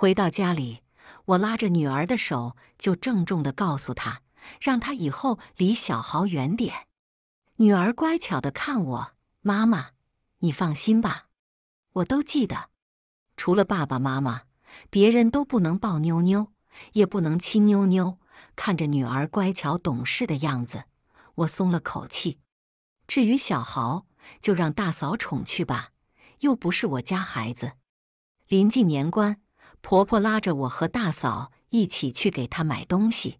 回到家里，我拉着女儿的手，就郑重地告诉她，让她以后离小豪远点。女儿乖巧地看我：“妈妈，你放心吧，我都记得，除了爸爸妈妈，别人都不能抱妞妞，也不能亲妞妞。”看着女儿乖巧懂事的样子，我松了口气。至于小豪，就让大嫂宠去吧，又不是我家孩子。临近年关。婆婆拉着我和大嫂一起去给她买东西，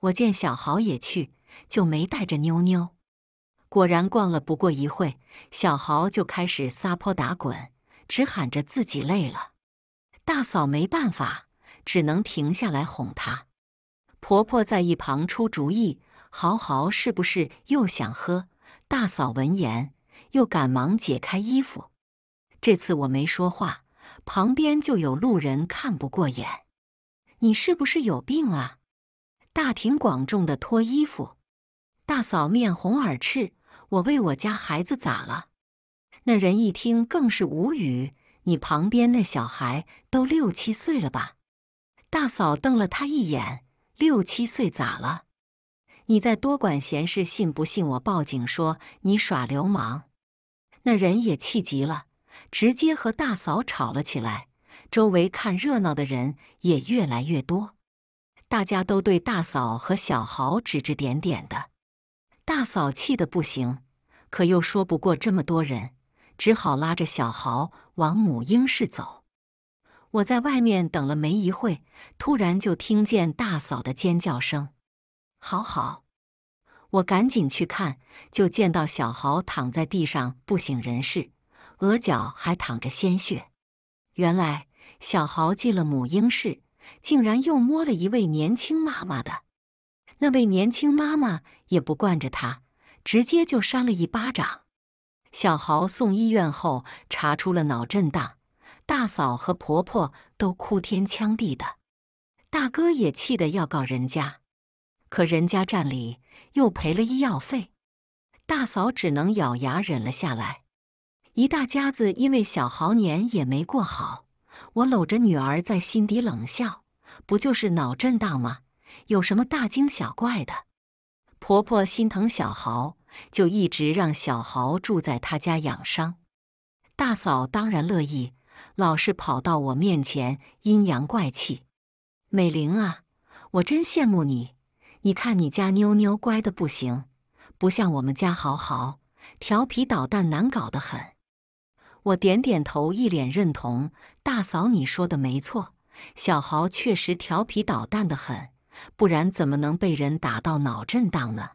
我见小豪也去，就没带着妞妞。果然逛了不过一会，小豪就开始撒泼打滚，只喊着自己累了。大嫂没办法，只能停下来哄他。婆婆在一旁出主意：“豪豪是不是又想喝？”大嫂闻言又赶忙解开衣服。这次我没说话。旁边就有路人看不过眼：“你是不是有病啊？大庭广众的脱衣服！”大嫂面红耳赤：“我为我家孩子咋了？”那人一听更是无语：“你旁边那小孩都六七岁了吧？”大嫂瞪了他一眼：“六七岁咋了？你再多管闲事，信不信我报警说你耍流氓？”那人也气急了。直接和大嫂吵了起来，周围看热闹的人也越来越多，大家都对大嫂和小豪指指点点的。大嫂气得不行，可又说不过这么多人，只好拉着小豪往母婴室走。我在外面等了没一会，突然就听见大嫂的尖叫声：“好好！”我赶紧去看，就见到小豪躺在地上不省人事。额角还淌着鲜血，原来小豪进了母婴室，竟然又摸了一位年轻妈妈的。那位年轻妈妈也不惯着他，直接就扇了一巴掌。小豪送医院后查出了脑震荡，大嫂和婆婆都哭天抢地的，大哥也气得要告人家，可人家占理，又赔了医药费，大嫂只能咬牙忍了下来。一大家子因为小豪年也没过好，我搂着女儿在心底冷笑：不就是脑震荡吗？有什么大惊小怪的？婆婆心疼小豪，就一直让小豪住在她家养伤。大嫂当然乐意，老是跑到我面前阴阳怪气：“美玲啊，我真羡慕你，你看你家妞妞乖的不行，不像我们家豪豪，调皮捣蛋，难搞的很。”我点点头，一脸认同。大嫂，你说的没错，小豪确实调皮捣蛋的很，不然怎么能被人打到脑震荡呢？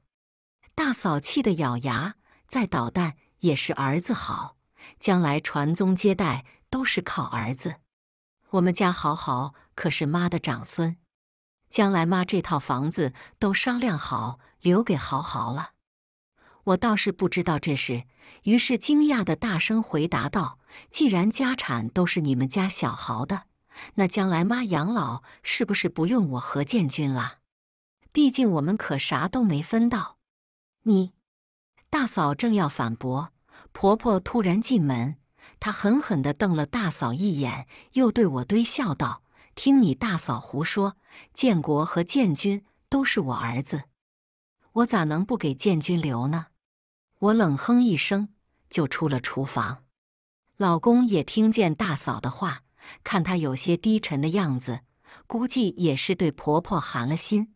大嫂气得咬牙，再捣蛋也是儿子好，将来传宗接代都是靠儿子。我们家豪豪可是妈的长孙，将来妈这套房子都商量好留给豪豪了。我倒是不知道这事。于是惊讶地大声回答道：“既然家产都是你们家小豪的，那将来妈养老是不是不用我何建军了？毕竟我们可啥都没分到。”你大嫂正要反驳，婆婆突然进门，她狠狠地瞪了大嫂一眼，又对我堆笑道：“听你大嫂胡说，建国和建军都是我儿子，我咋能不给建军留呢？”我冷哼一声，就出了厨房。老公也听见大嫂的话，看她有些低沉的样子，估计也是对婆婆寒了心。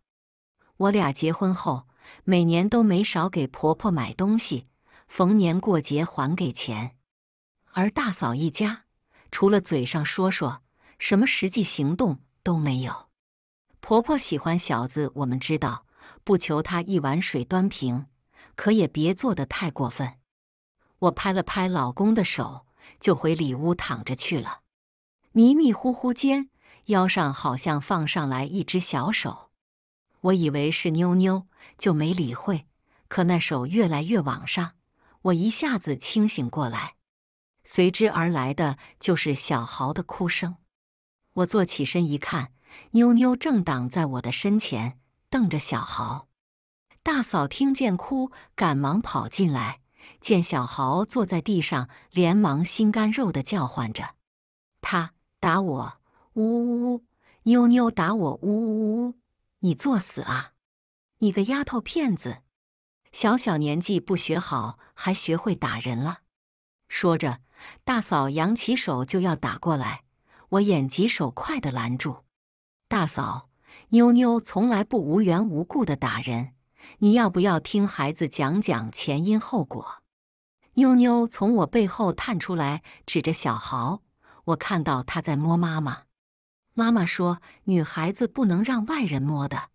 我俩结婚后，每年都没少给婆婆买东西，逢年过节还给钱。而大嫂一家，除了嘴上说说，什么实际行动都没有。婆婆喜欢小子，我们知道，不求她一碗水端平。可也别做的太过分。我拍了拍老公的手，就回里屋躺着去了。迷迷糊糊间，腰上好像放上来一只小手，我以为是妞妞，就没理会。可那手越来越往上，我一下子清醒过来，随之而来的就是小豪的哭声。我坐起身一看，妞妞正挡在我的身前，瞪着小豪。大嫂听见哭，赶忙跑进来，见小豪坐在地上，连忙心肝肉的叫唤着：“他打我，呜呜呜！妞妞打我，呜呜呜！你作死啊！你个丫头片子，小小年纪不学好，还学会打人了！”说着，大嫂扬起手就要打过来，我眼疾手快的拦住。大嫂，妞妞从来不无缘无故的打人。你要不要听孩子讲讲前因后果？妞妞从我背后探出来，指着小豪，我看到他在摸妈妈。妈妈说：“女孩子不能让外人摸的。”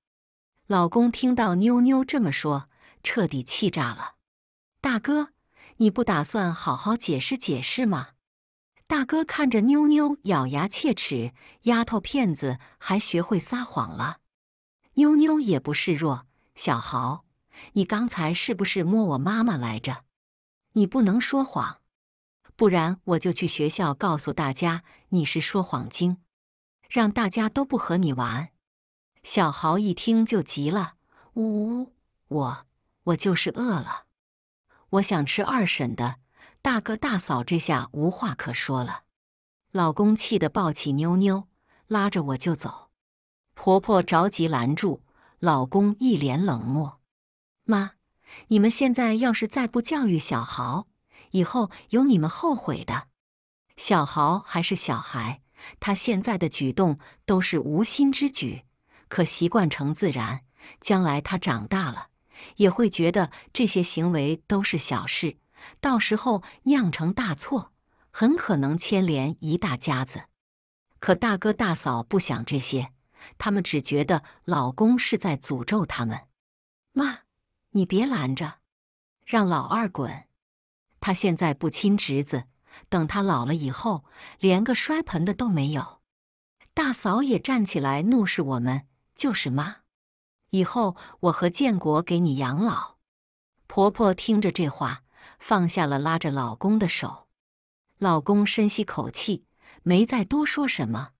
老公听到妞妞这么说，彻底气炸了。“大哥，你不打算好好解释解释吗？”大哥看着妞妞，咬牙切齿：“丫头片子还学会撒谎了。”妞妞也不示弱。小豪，你刚才是不是摸我妈妈来着？你不能说谎，不然我就去学校告诉大家你是说谎精，让大家都不和你玩。小豪一听就急了：“呜，呜，我我就是饿了，我想吃二婶的。”大哥大嫂这下无话可说了。老公气得抱起妞妞，拉着我就走。婆婆着急拦住。老公一脸冷漠，妈，你们现在要是再不教育小豪，以后有你们后悔的。小豪还是小孩，他现在的举动都是无心之举，可习惯成自然，将来他长大了也会觉得这些行为都是小事，到时候酿成大错，很可能牵连一大家子。可大哥大嫂不想这些。他们只觉得老公是在诅咒他们。妈，你别拦着，让老二滚。他现在不亲侄子，等他老了以后，连个摔盆的都没有。大嫂也站起来怒视我们，就是妈，以后我和建国给你养老。婆婆听着这话，放下了拉着老公的手。老公深吸口气，没再多说什么。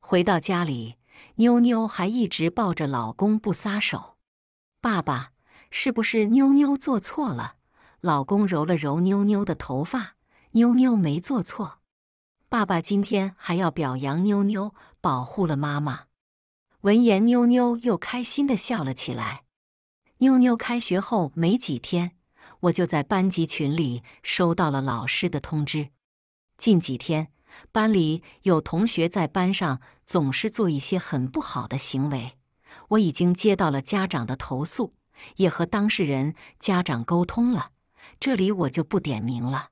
回到家里。妞妞还一直抱着老公不撒手。爸爸，是不是妞妞做错了？老公揉了揉妞妞的头发。妞妞没做错。爸爸今天还要表扬妞妞保护了妈妈。闻言，妞妞又开心地笑了起来。妞妞开学后没几天，我就在班级群里收到了老师的通知：近几天。班里有同学在班上总是做一些很不好的行为，我已经接到了家长的投诉，也和当事人家长沟通了，这里我就不点名了。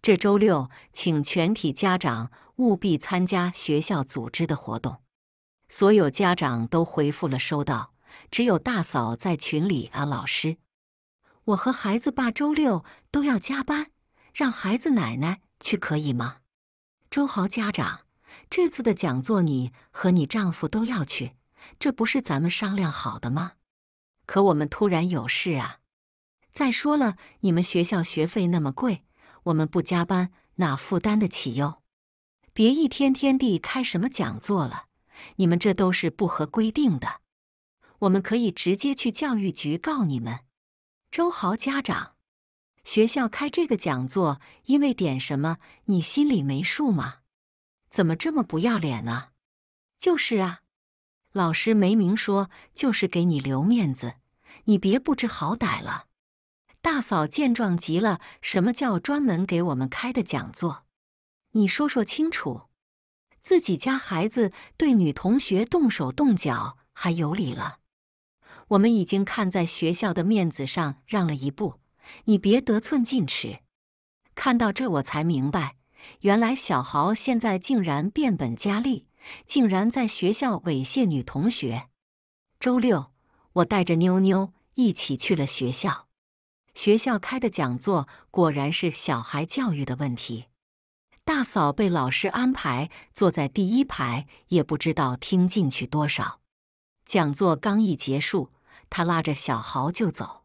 这周六请全体家长务必参加学校组织的活动。所有家长都回复了收到，只有大嫂在群里啊，老师，我和孩子爸周六都要加班，让孩子奶奶去可以吗？周豪家长，这次的讲座你和你丈夫都要去，这不是咱们商量好的吗？可我们突然有事啊！再说了，你们学校学费那么贵，我们不加班哪负担得起哟？别一天天地开什么讲座了，你们这都是不合规定的，我们可以直接去教育局告你们。周豪家长。学校开这个讲座，因为点什么？你心里没数吗？怎么这么不要脸啊！就是啊，老师没明说，就是给你留面子，你别不知好歹了。大嫂见状急了：“什么叫专门给我们开的讲座？你说说清楚！自己家孩子对女同学动手动脚，还有理了？我们已经看在学校的面子上让了一步。”你别得寸进尺！看到这，我才明白，原来小豪现在竟然变本加厉，竟然在学校猥亵女同学。周六，我带着妞妞一起去了学校。学校开的讲座，果然是小孩教育的问题。大嫂被老师安排坐在第一排，也不知道听进去多少。讲座刚一结束，她拉着小豪就走。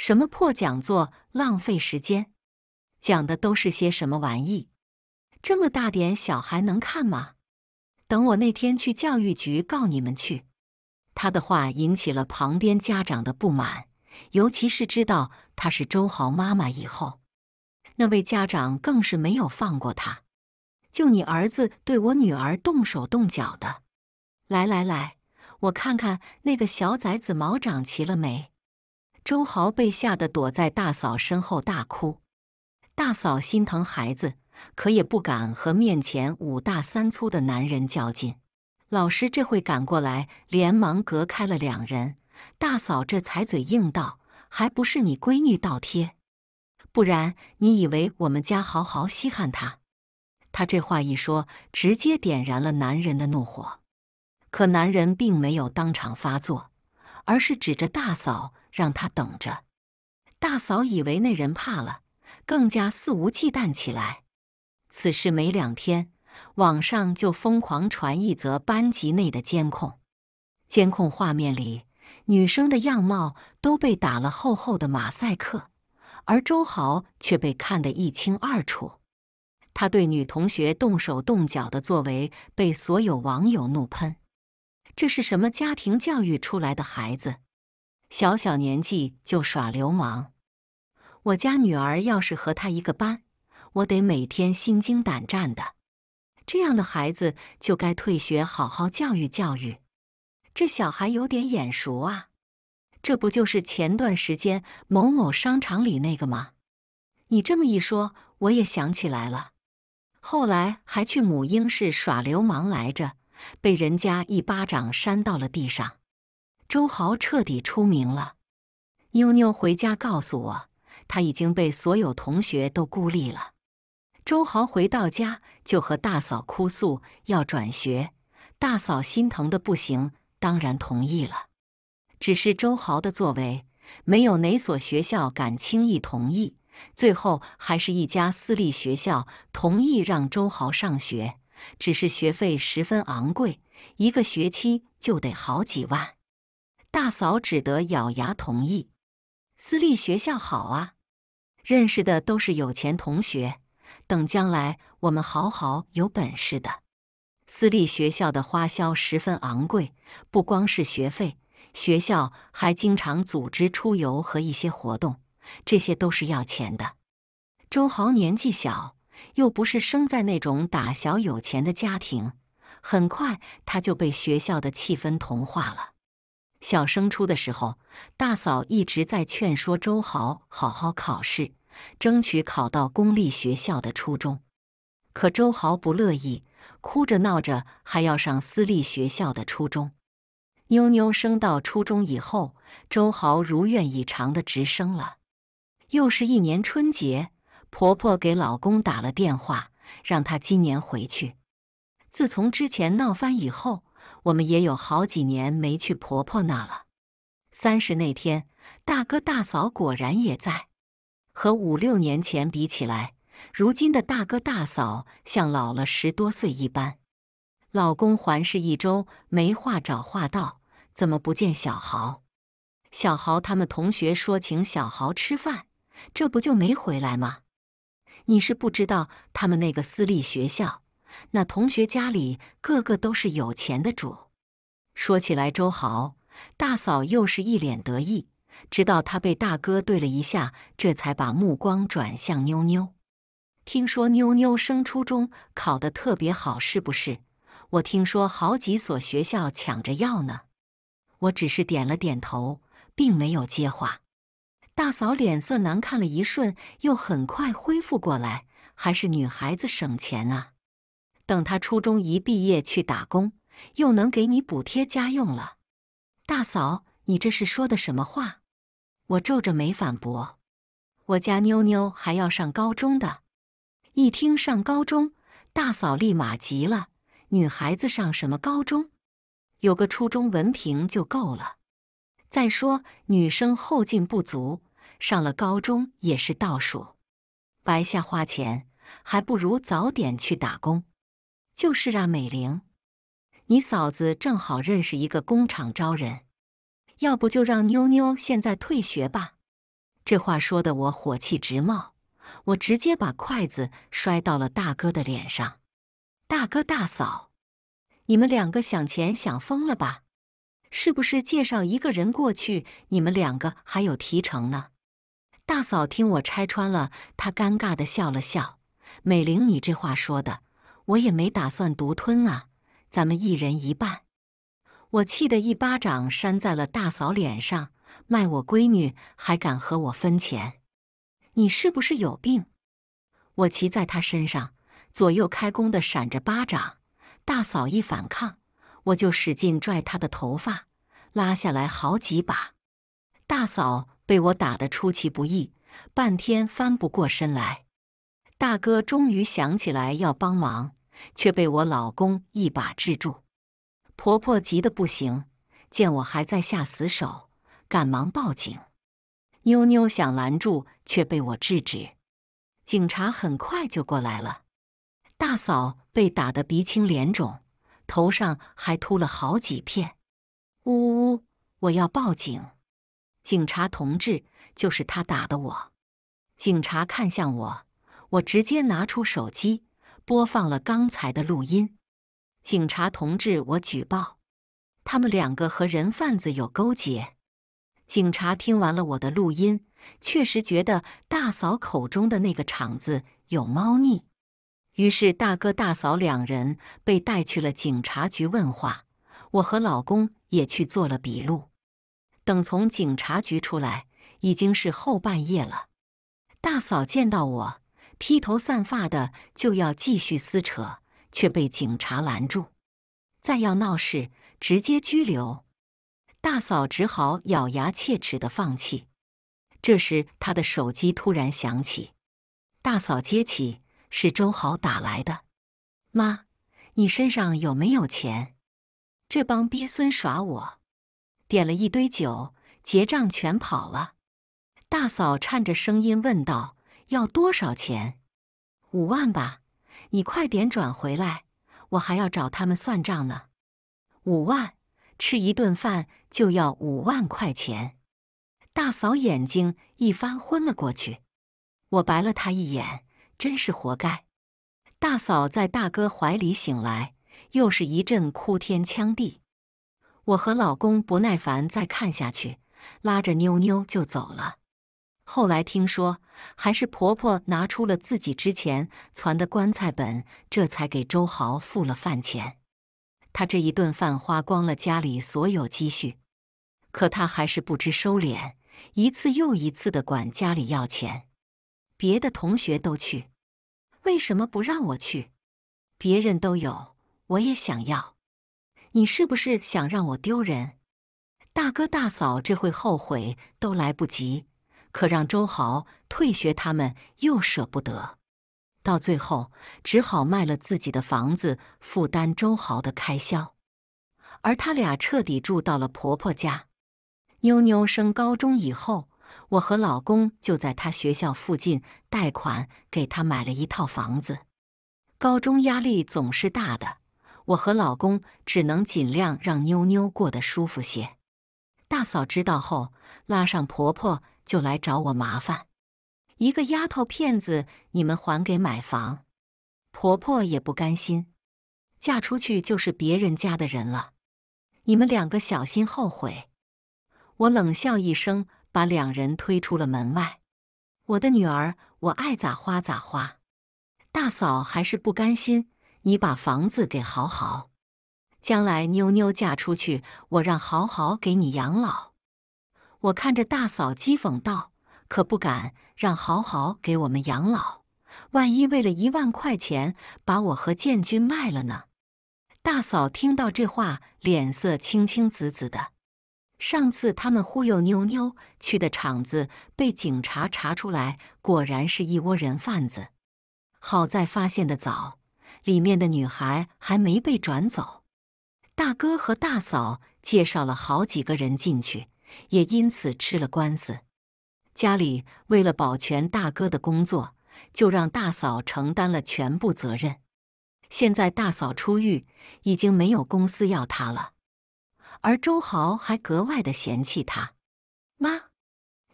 什么破讲座，浪费时间！讲的都是些什么玩意？这么大点小孩能看吗？等我那天去教育局告你们去！他的话引起了旁边家长的不满，尤其是知道他是周豪妈妈以后，那位家长更是没有放过他。就你儿子对我女儿动手动脚的！来来来，我看看那个小崽子毛长齐了没？周豪被吓得躲在大嫂身后大哭，大嫂心疼孩子，可也不敢和面前五大三粗的男人较劲。老师这会赶过来，连忙隔开了两人。大嫂这才嘴硬道：“还不是你闺女倒贴，不然你以为我们家豪豪稀罕他？”他这话一说，直接点燃了男人的怒火。可男人并没有当场发作，而是指着大嫂。让他等着，大嫂以为那人怕了，更加肆无忌惮起来。此事没两天，网上就疯狂传一则班级内的监控。监控画面里，女生的样貌都被打了厚厚的马赛克，而周豪却被看得一清二楚。他对女同学动手动脚的作为，被所有网友怒喷。这是什么家庭教育出来的孩子？小小年纪就耍流氓，我家女儿要是和他一个班，我得每天心惊胆战的。这样的孩子就该退学，好好教育教育。这小孩有点眼熟啊，这不就是前段时间某某商场里那个吗？你这么一说，我也想起来了。后来还去母婴室耍流氓来着，被人家一巴掌扇到了地上。周豪彻底出名了。妞妞回家告诉我，他已经被所有同学都孤立了。周豪回到家就和大嫂哭诉要转学，大嫂心疼的不行，当然同意了。只是周豪的作为，没有哪所学校敢轻易同意。最后还是一家私立学校同意让周豪上学，只是学费十分昂贵，一个学期就得好几万。大嫂只得咬牙同意。私立学校好啊，认识的都是有钱同学。等将来我们好好有本事的，私立学校的花销十分昂贵，不光是学费，学校还经常组织出游和一些活动，这些都是要钱的。周豪年纪小，又不是生在那种打小有钱的家庭，很快他就被学校的气氛同化了。小升初的时候，大嫂一直在劝说周豪好好考试，争取考到公立学校的初中。可周豪不乐意，哭着闹着还要上私立学校的初中。妞妞升到初中以后，周豪如愿以偿的直升了。又是一年春节，婆婆给老公打了电话，让他今年回去。自从之前闹翻以后。我们也有好几年没去婆婆那了。三十那天，大哥大嫂果然也在。和五六年前比起来，如今的大哥大嫂像老了十多岁一般。老公环视一周，没话找话道：“怎么不见小豪？小豪他们同学说请小豪吃饭，这不就没回来吗？你是不知道他们那个私立学校。”那同学家里个个都是有钱的主，说起来，周豪大嫂又是一脸得意，直到他被大哥对了一下，这才把目光转向妞妞。听说妞妞升初中考得特别好，是不是？我听说好几所学校抢着要呢。我只是点了点头，并没有接话。大嫂脸色难看了一瞬，又很快恢复过来。还是女孩子省钱啊。等他初中一毕业去打工，又能给你补贴家用了。大嫂，你这是说的什么话？我皱着眉反驳：“我家妞妞还要上高中的。”一听上高中，大嫂立马急了：“女孩子上什么高中？有个初中文凭就够了。再说女生后劲不足，上了高中也是倒数，白瞎花钱，还不如早点去打工。”就是啊，美玲，你嫂子正好认识一个工厂招人，要不就让妞妞现在退学吧。这话说的我火气直冒，我直接把筷子摔到了大哥的脸上。大哥大嫂，你们两个想钱想疯了吧？是不是介绍一个人过去，你们两个还有提成呢？大嫂，听我拆穿了，她尴尬的笑了笑。美玲，你这话说的。我也没打算独吞啊，咱们一人一半。我气得一巴掌扇在了大嫂脸上，卖我闺女还敢和我分钱，你是不是有病？我骑在她身上，左右开弓的闪着巴掌。大嫂一反抗，我就使劲拽她的头发，拉下来好几把。大嫂被我打得出其不意，半天翻不过身来。大哥终于想起来要帮忙。却被我老公一把制住，婆婆急得不行，见我还在下死手，赶忙报警。妞妞想拦住，却被我制止。警察很快就过来了，大嫂被打得鼻青脸肿，头上还秃了好几片。呜呜，呜！我要报警！警察同志，就是他打的我。警察看向我，我直接拿出手机。播放了刚才的录音，警察同志，我举报他们两个和人贩子有勾结。警察听完了我的录音，确实觉得大嫂口中的那个厂子有猫腻，于是大哥大嫂两人被带去了警察局问话，我和老公也去做了笔录。等从警察局出来，已经是后半夜了。大嫂见到我。披头散发的就要继续撕扯，却被警察拦住。再要闹事，直接拘留。大嫂只好咬牙切齿的放弃。这时，她的手机突然响起。大嫂接起，是周豪打来的：“妈，你身上有没有钱？这帮逼孙耍我，点了一堆酒，结账全跑了。”大嫂颤着声音问道。要多少钱？五万吧，你快点转回来，我还要找他们算账呢。五万，吃一顿饭就要五万块钱！大嫂眼睛一翻，昏了过去。我白了他一眼，真是活该。大嫂在大哥怀里醒来，又是一阵哭天抢地。我和老公不耐烦，再看下去，拉着妞妞就走了。后来听说，还是婆婆拿出了自己之前攒的棺材本，这才给周豪付了饭钱。他这一顿饭花光了家里所有积蓄，可他还是不知收敛，一次又一次的管家里要钱。别的同学都去，为什么不让我去？别人都有，我也想要。你是不是想让我丢人？大哥大嫂，这会后悔都来不及。可让周豪退学，他们又舍不得，到最后只好卖了自己的房子负担周豪的开销，而他俩彻底住到了婆婆家。妞妞升高中以后，我和老公就在她学校附近贷款给她买了一套房子。高中压力总是大的，我和老公只能尽量让妞妞过得舒服些。大嫂知道后，拉上婆婆。就来找我麻烦，一个丫头片子，你们还给买房？婆婆也不甘心，嫁出去就是别人家的人了，你们两个小心后悔！我冷笑一声，把两人推出了门外。我的女儿，我爱咋花咋花。大嫂还是不甘心，你把房子给好好，将来妞妞嫁出去，我让好好给你养老。我看着大嫂讥讽道：“可不敢让豪豪给我们养老，万一为了一万块钱把我和建军卖了呢？”大嫂听到这话，脸色青青紫紫的。上次他们忽悠妞妞去的场子被警察查出来，果然是一窝人贩子。好在发现的早，里面的女孩还没被转走。大哥和大嫂介绍了好几个人进去。也因此吃了官司，家里为了保全大哥的工作，就让大嫂承担了全部责任。现在大嫂出狱，已经没有公司要她了，而周豪还格外的嫌弃她。妈，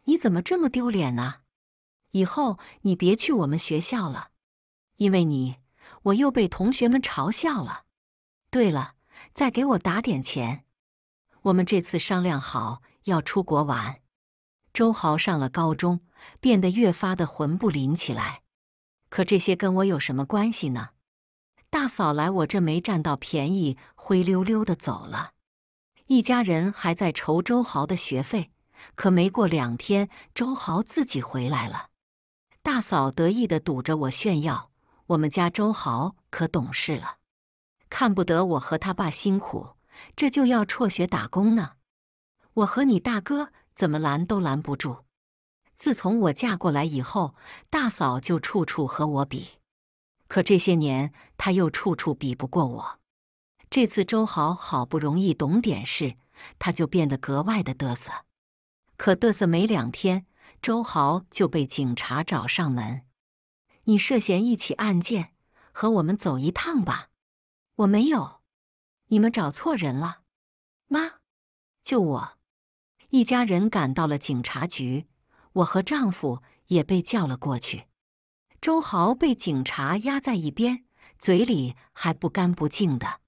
你怎么这么丢脸呢？以后你别去我们学校了，因为你我又被同学们嘲笑了。对了，再给我打点钱，我们这次商量好。要出国玩，周豪上了高中，变得越发的魂不灵起来。可这些跟我有什么关系呢？大嫂来我这没占到便宜，灰溜溜的走了。一家人还在愁周豪的学费，可没过两天，周豪自己回来了。大嫂得意的堵着我炫耀：“我们家周豪可懂事了，看不得我和他爸辛苦，这就要辍学打工呢。”我和你大哥怎么拦都拦不住。自从我嫁过来以后，大嫂就处处和我比，可这些年她又处处比不过我。这次周豪好不容易懂点事，他就变得格外的嘚瑟。可嘚瑟没两天，周豪就被警察找上门。你涉嫌一起案件，和我们走一趟吧。我没有，你们找错人了。妈，就我。一家人赶到了警察局，我和丈夫也被叫了过去。周豪被警察压在一边，嘴里还不干不净的。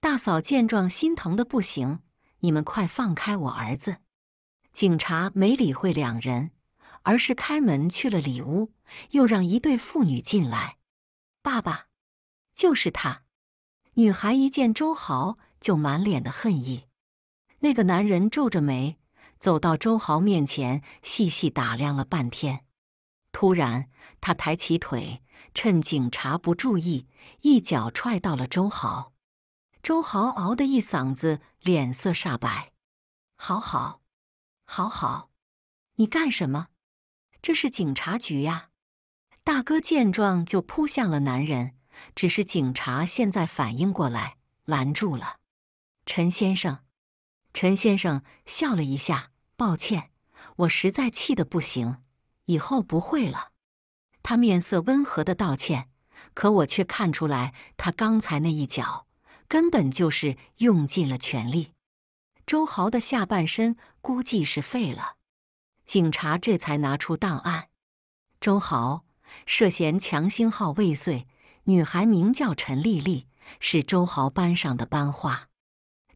大嫂见状心疼的不行：“你们快放开我儿子！”警察没理会两人，而是开门去了里屋，又让一对父女进来。爸爸，就是他。女孩一见周豪就满脸的恨意。那个男人皱着眉。走到周豪面前，细细打量了半天，突然他抬起腿，趁警察不注意，一脚踹到了周豪。周豪嗷的一嗓子，脸色煞白：“好好，好好，你干什么？这是警察局呀！”大哥见状就扑向了男人，只是警察现在反应过来，拦住了陈先生。陈先生笑了一下。抱歉，我实在气得不行，以后不会了。他面色温和的道歉，可我却看出来，他刚才那一脚根本就是用尽了全力。周豪的下半身估计是废了。警察这才拿出档案，周豪涉嫌强兴号未遂，女孩名叫陈丽丽，是周豪班上的班花，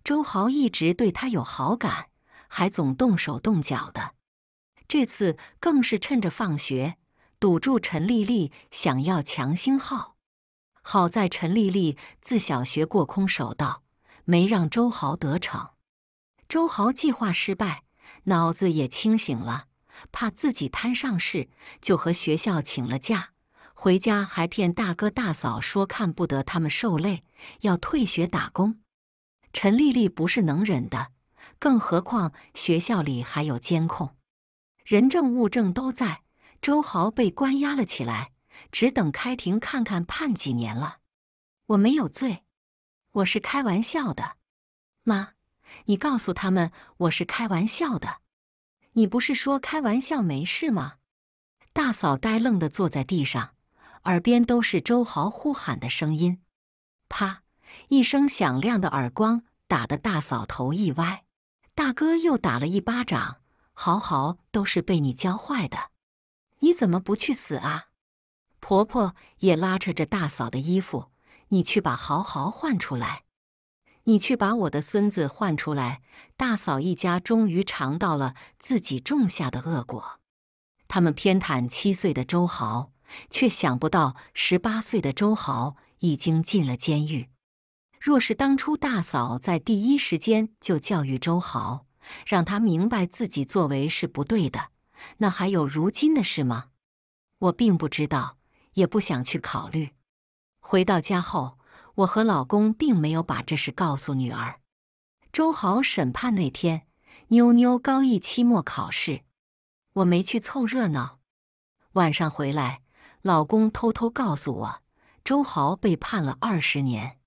周豪一直对她有好感。还总动手动脚的，这次更是趁着放学堵住陈丽丽，想要强行号。好在陈丽丽自小学过空手道，没让周豪得逞。周豪计划失败，脑子也清醒了，怕自己摊上事，就和学校请了假，回家还骗大哥大嫂说看不得他们受累，要退学打工。陈丽丽不是能忍的。更何况学校里还有监控，人证物证都在。周豪被关押了起来，只等开庭看看判几年了。我没有罪，我是开玩笑的。妈，你告诉他们我是开玩笑的。你不是说开玩笑没事吗？大嫂呆愣地坐在地上，耳边都是周豪呼喊的声音。啪！一声响亮的耳光打的大嫂头一歪。大哥又打了一巴掌，豪豪都是被你教坏的，你怎么不去死啊？婆婆也拉扯着大嫂的衣服，你去把豪豪换出来，你去把我的孙子换出来。大嫂一家终于尝到了自己种下的恶果，他们偏袒七岁的周豪，却想不到十八岁的周豪已经进了监狱。若是当初大嫂在第一时间就教育周豪，让他明白自己作为是不对的，那还有如今的事吗？我并不知道，也不想去考虑。回到家后，我和老公并没有把这事告诉女儿。周豪审判那天，妞妞高一期末考试，我没去凑热闹。晚上回来，老公偷偷告诉我，周豪被判了二十年。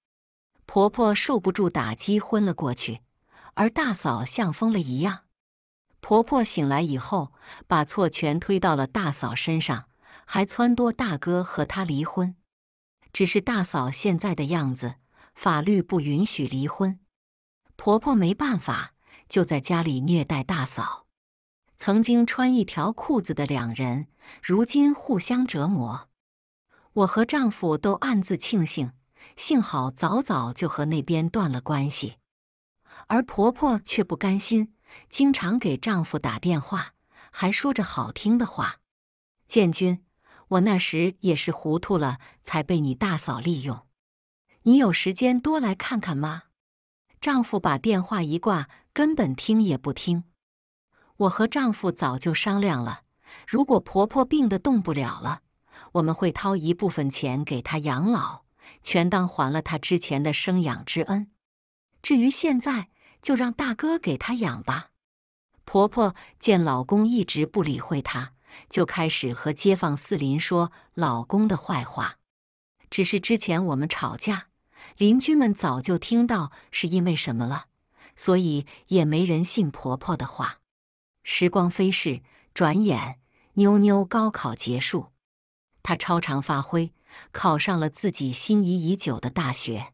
婆婆受不住打击，昏了过去，而大嫂像疯了一样。婆婆醒来以后，把错全推到了大嫂身上，还撺掇大哥和她离婚。只是大嫂现在的样子，法律不允许离婚，婆婆没办法，就在家里虐待大嫂。曾经穿一条裤子的两人，如今互相折磨。我和丈夫都暗自庆幸。幸好早早就和那边断了关系，而婆婆却不甘心，经常给丈夫打电话，还说着好听的话：“建军，我那时也是糊涂了，才被你大嫂利用。你有时间多来看看妈。”丈夫把电话一挂，根本听也不听。我和丈夫早就商量了，如果婆婆病得动不了了，我们会掏一部分钱给她养老。全当还了他之前的生养之恩，至于现在，就让大哥给他养吧。婆婆见老公一直不理会她，就开始和街坊四邻说老公的坏话。只是之前我们吵架，邻居们早就听到是因为什么了，所以也没人信婆婆的话。时光飞逝，转眼妞妞高考结束，她超常发挥。考上了自己心仪已久的大学，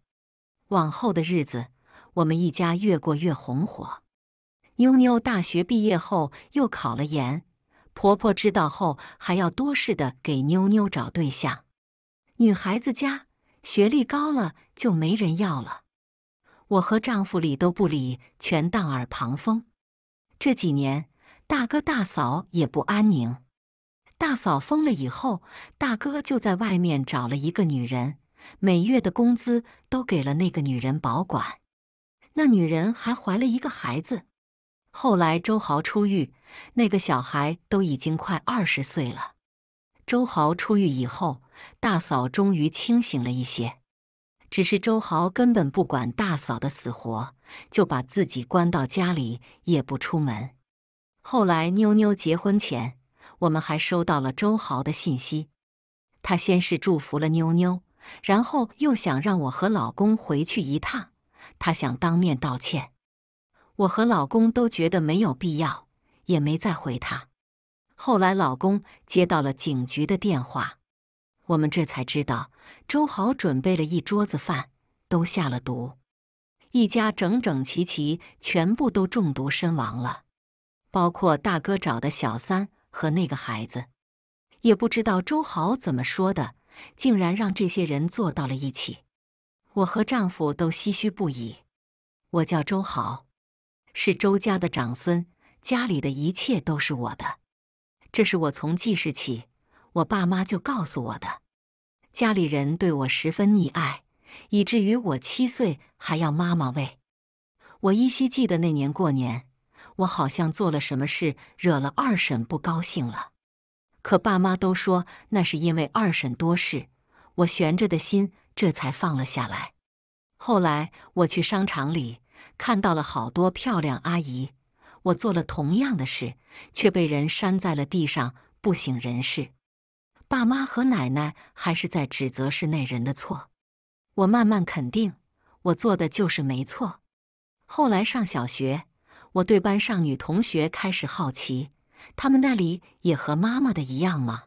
往后的日子，我们一家越过越红火。妞妞大学毕业后又考了研，婆婆知道后还要多事的给妞妞找对象。女孩子家学历高了就没人要了，我和丈夫理都不理，全当耳旁风。这几年，大哥大嫂也不安宁。大嫂疯了以后，大哥就在外面找了一个女人，每月的工资都给了那个女人保管。那女人还怀了一个孩子。后来周豪出狱，那个小孩都已经快二十岁了。周豪出狱以后，大嫂终于清醒了一些，只是周豪根本不管大嫂的死活，就把自己关到家里，也不出门。后来妞妞结婚前。我们还收到了周豪的信息，他先是祝福了妞妞，然后又想让我和老公回去一趟，他想当面道歉。我和老公都觉得没有必要，也没再回他。后来老公接到了警局的电话，我们这才知道，周豪准备了一桌子饭，都下了毒，一家整整齐齐全部都中毒身亡了，包括大哥找的小三。和那个孩子，也不知道周豪怎么说的，竟然让这些人坐到了一起。我和丈夫都唏嘘不已。我叫周豪，是周家的长孙，家里的一切都是我的。这是我从记事起，我爸妈就告诉我的。家里人对我十分溺爱，以至于我七岁还要妈妈喂。我依稀记得那年过年。我好像做了什么事，惹了二婶不高兴了。可爸妈都说那是因为二婶多事，我悬着的心这才放了下来。后来我去商场里看到了好多漂亮阿姨，我做了同样的事，却被人扇在了地上，不省人事。爸妈和奶奶还是在指责是那人的错。我慢慢肯定，我做的就是没错。后来上小学。我对班上女同学开始好奇，他们那里也和妈妈的一样吗？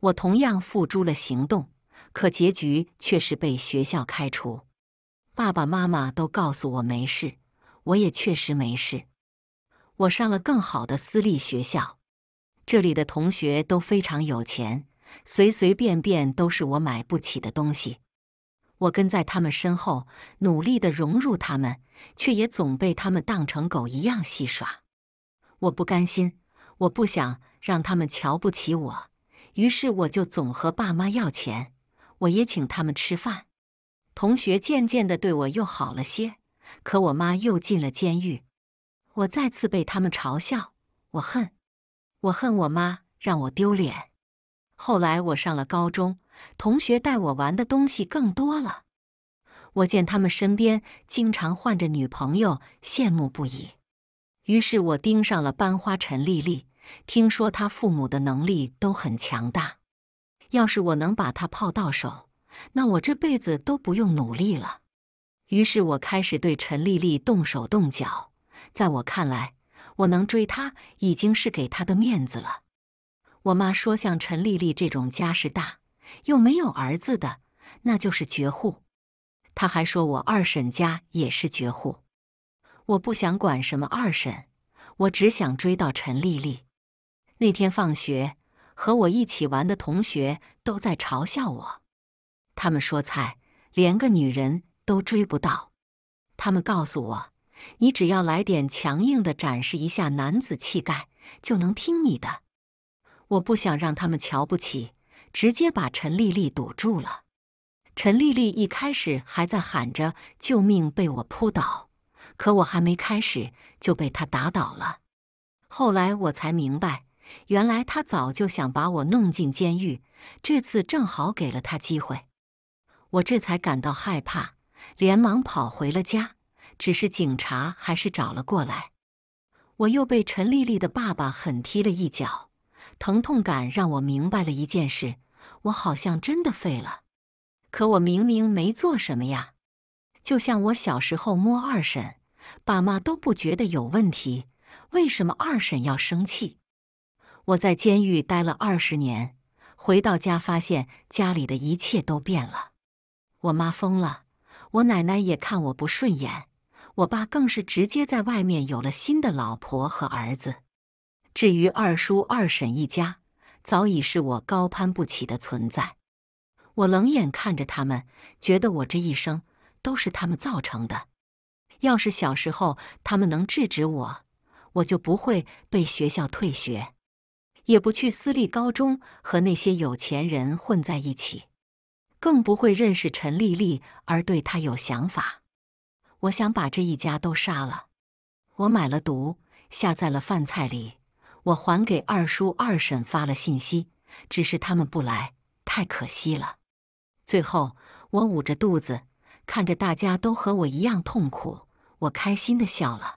我同样付诸了行动，可结局却是被学校开除。爸爸妈妈都告诉我没事，我也确实没事。我上了更好的私立学校，这里的同学都非常有钱，随随便便都是我买不起的东西。我跟在他们身后，努力地融入他们，却也总被他们当成狗一样戏耍。我不甘心，我不想让他们瞧不起我，于是我就总和爸妈要钱，我也请他们吃饭。同学渐渐地对我又好了些，可我妈又进了监狱，我再次被他们嘲笑。我恨，我恨我妈让我丢脸。后来我上了高中，同学带我玩的东西更多了。我见他们身边经常换着女朋友，羡慕不已。于是，我盯上了班花陈丽丽。听说她父母的能力都很强大，要是我能把她泡到手，那我这辈子都不用努力了。于是我开始对陈丽丽动手动脚。在我看来，我能追她已经是给她的面子了。我妈说：“像陈丽丽这种家世大又没有儿子的，那就是绝户。”她还说我二婶家也是绝户。我不想管什么二婶，我只想追到陈丽丽。那天放学，和我一起玩的同学都在嘲笑我。他们说：“菜，连个女人都追不到。”他们告诉我：“你只要来点强硬的，展示一下男子气概，就能听你的。”我不想让他们瞧不起，直接把陈丽丽堵住了。陈丽丽一开始还在喊着“救命”，被我扑倒，可我还没开始就被他打倒了。后来我才明白，原来他早就想把我弄进监狱，这次正好给了他机会。我这才感到害怕，连忙跑回了家。只是警察还是找了过来，我又被陈丽丽的爸爸狠踢了一脚。疼痛感让我明白了一件事：我好像真的废了。可我明明没做什么呀！就像我小时候摸二婶，爸妈都不觉得有问题，为什么二婶要生气？我在监狱待了二十年，回到家发现家里的一切都变了。我妈疯了，我奶奶也看我不顺眼，我爸更是直接在外面有了新的老婆和儿子。至于二叔二婶一家，早已是我高攀不起的存在。我冷眼看着他们，觉得我这一生都是他们造成的。要是小时候他们能制止我，我就不会被学校退学，也不去私立高中和那些有钱人混在一起，更不会认识陈丽丽而对她有想法。我想把这一家都杀了。我买了毒，下在了饭菜里。我还给二叔、二婶发了信息，只是他们不来，太可惜了。最后，我捂着肚子，看着大家都和我一样痛苦，我开心的笑了。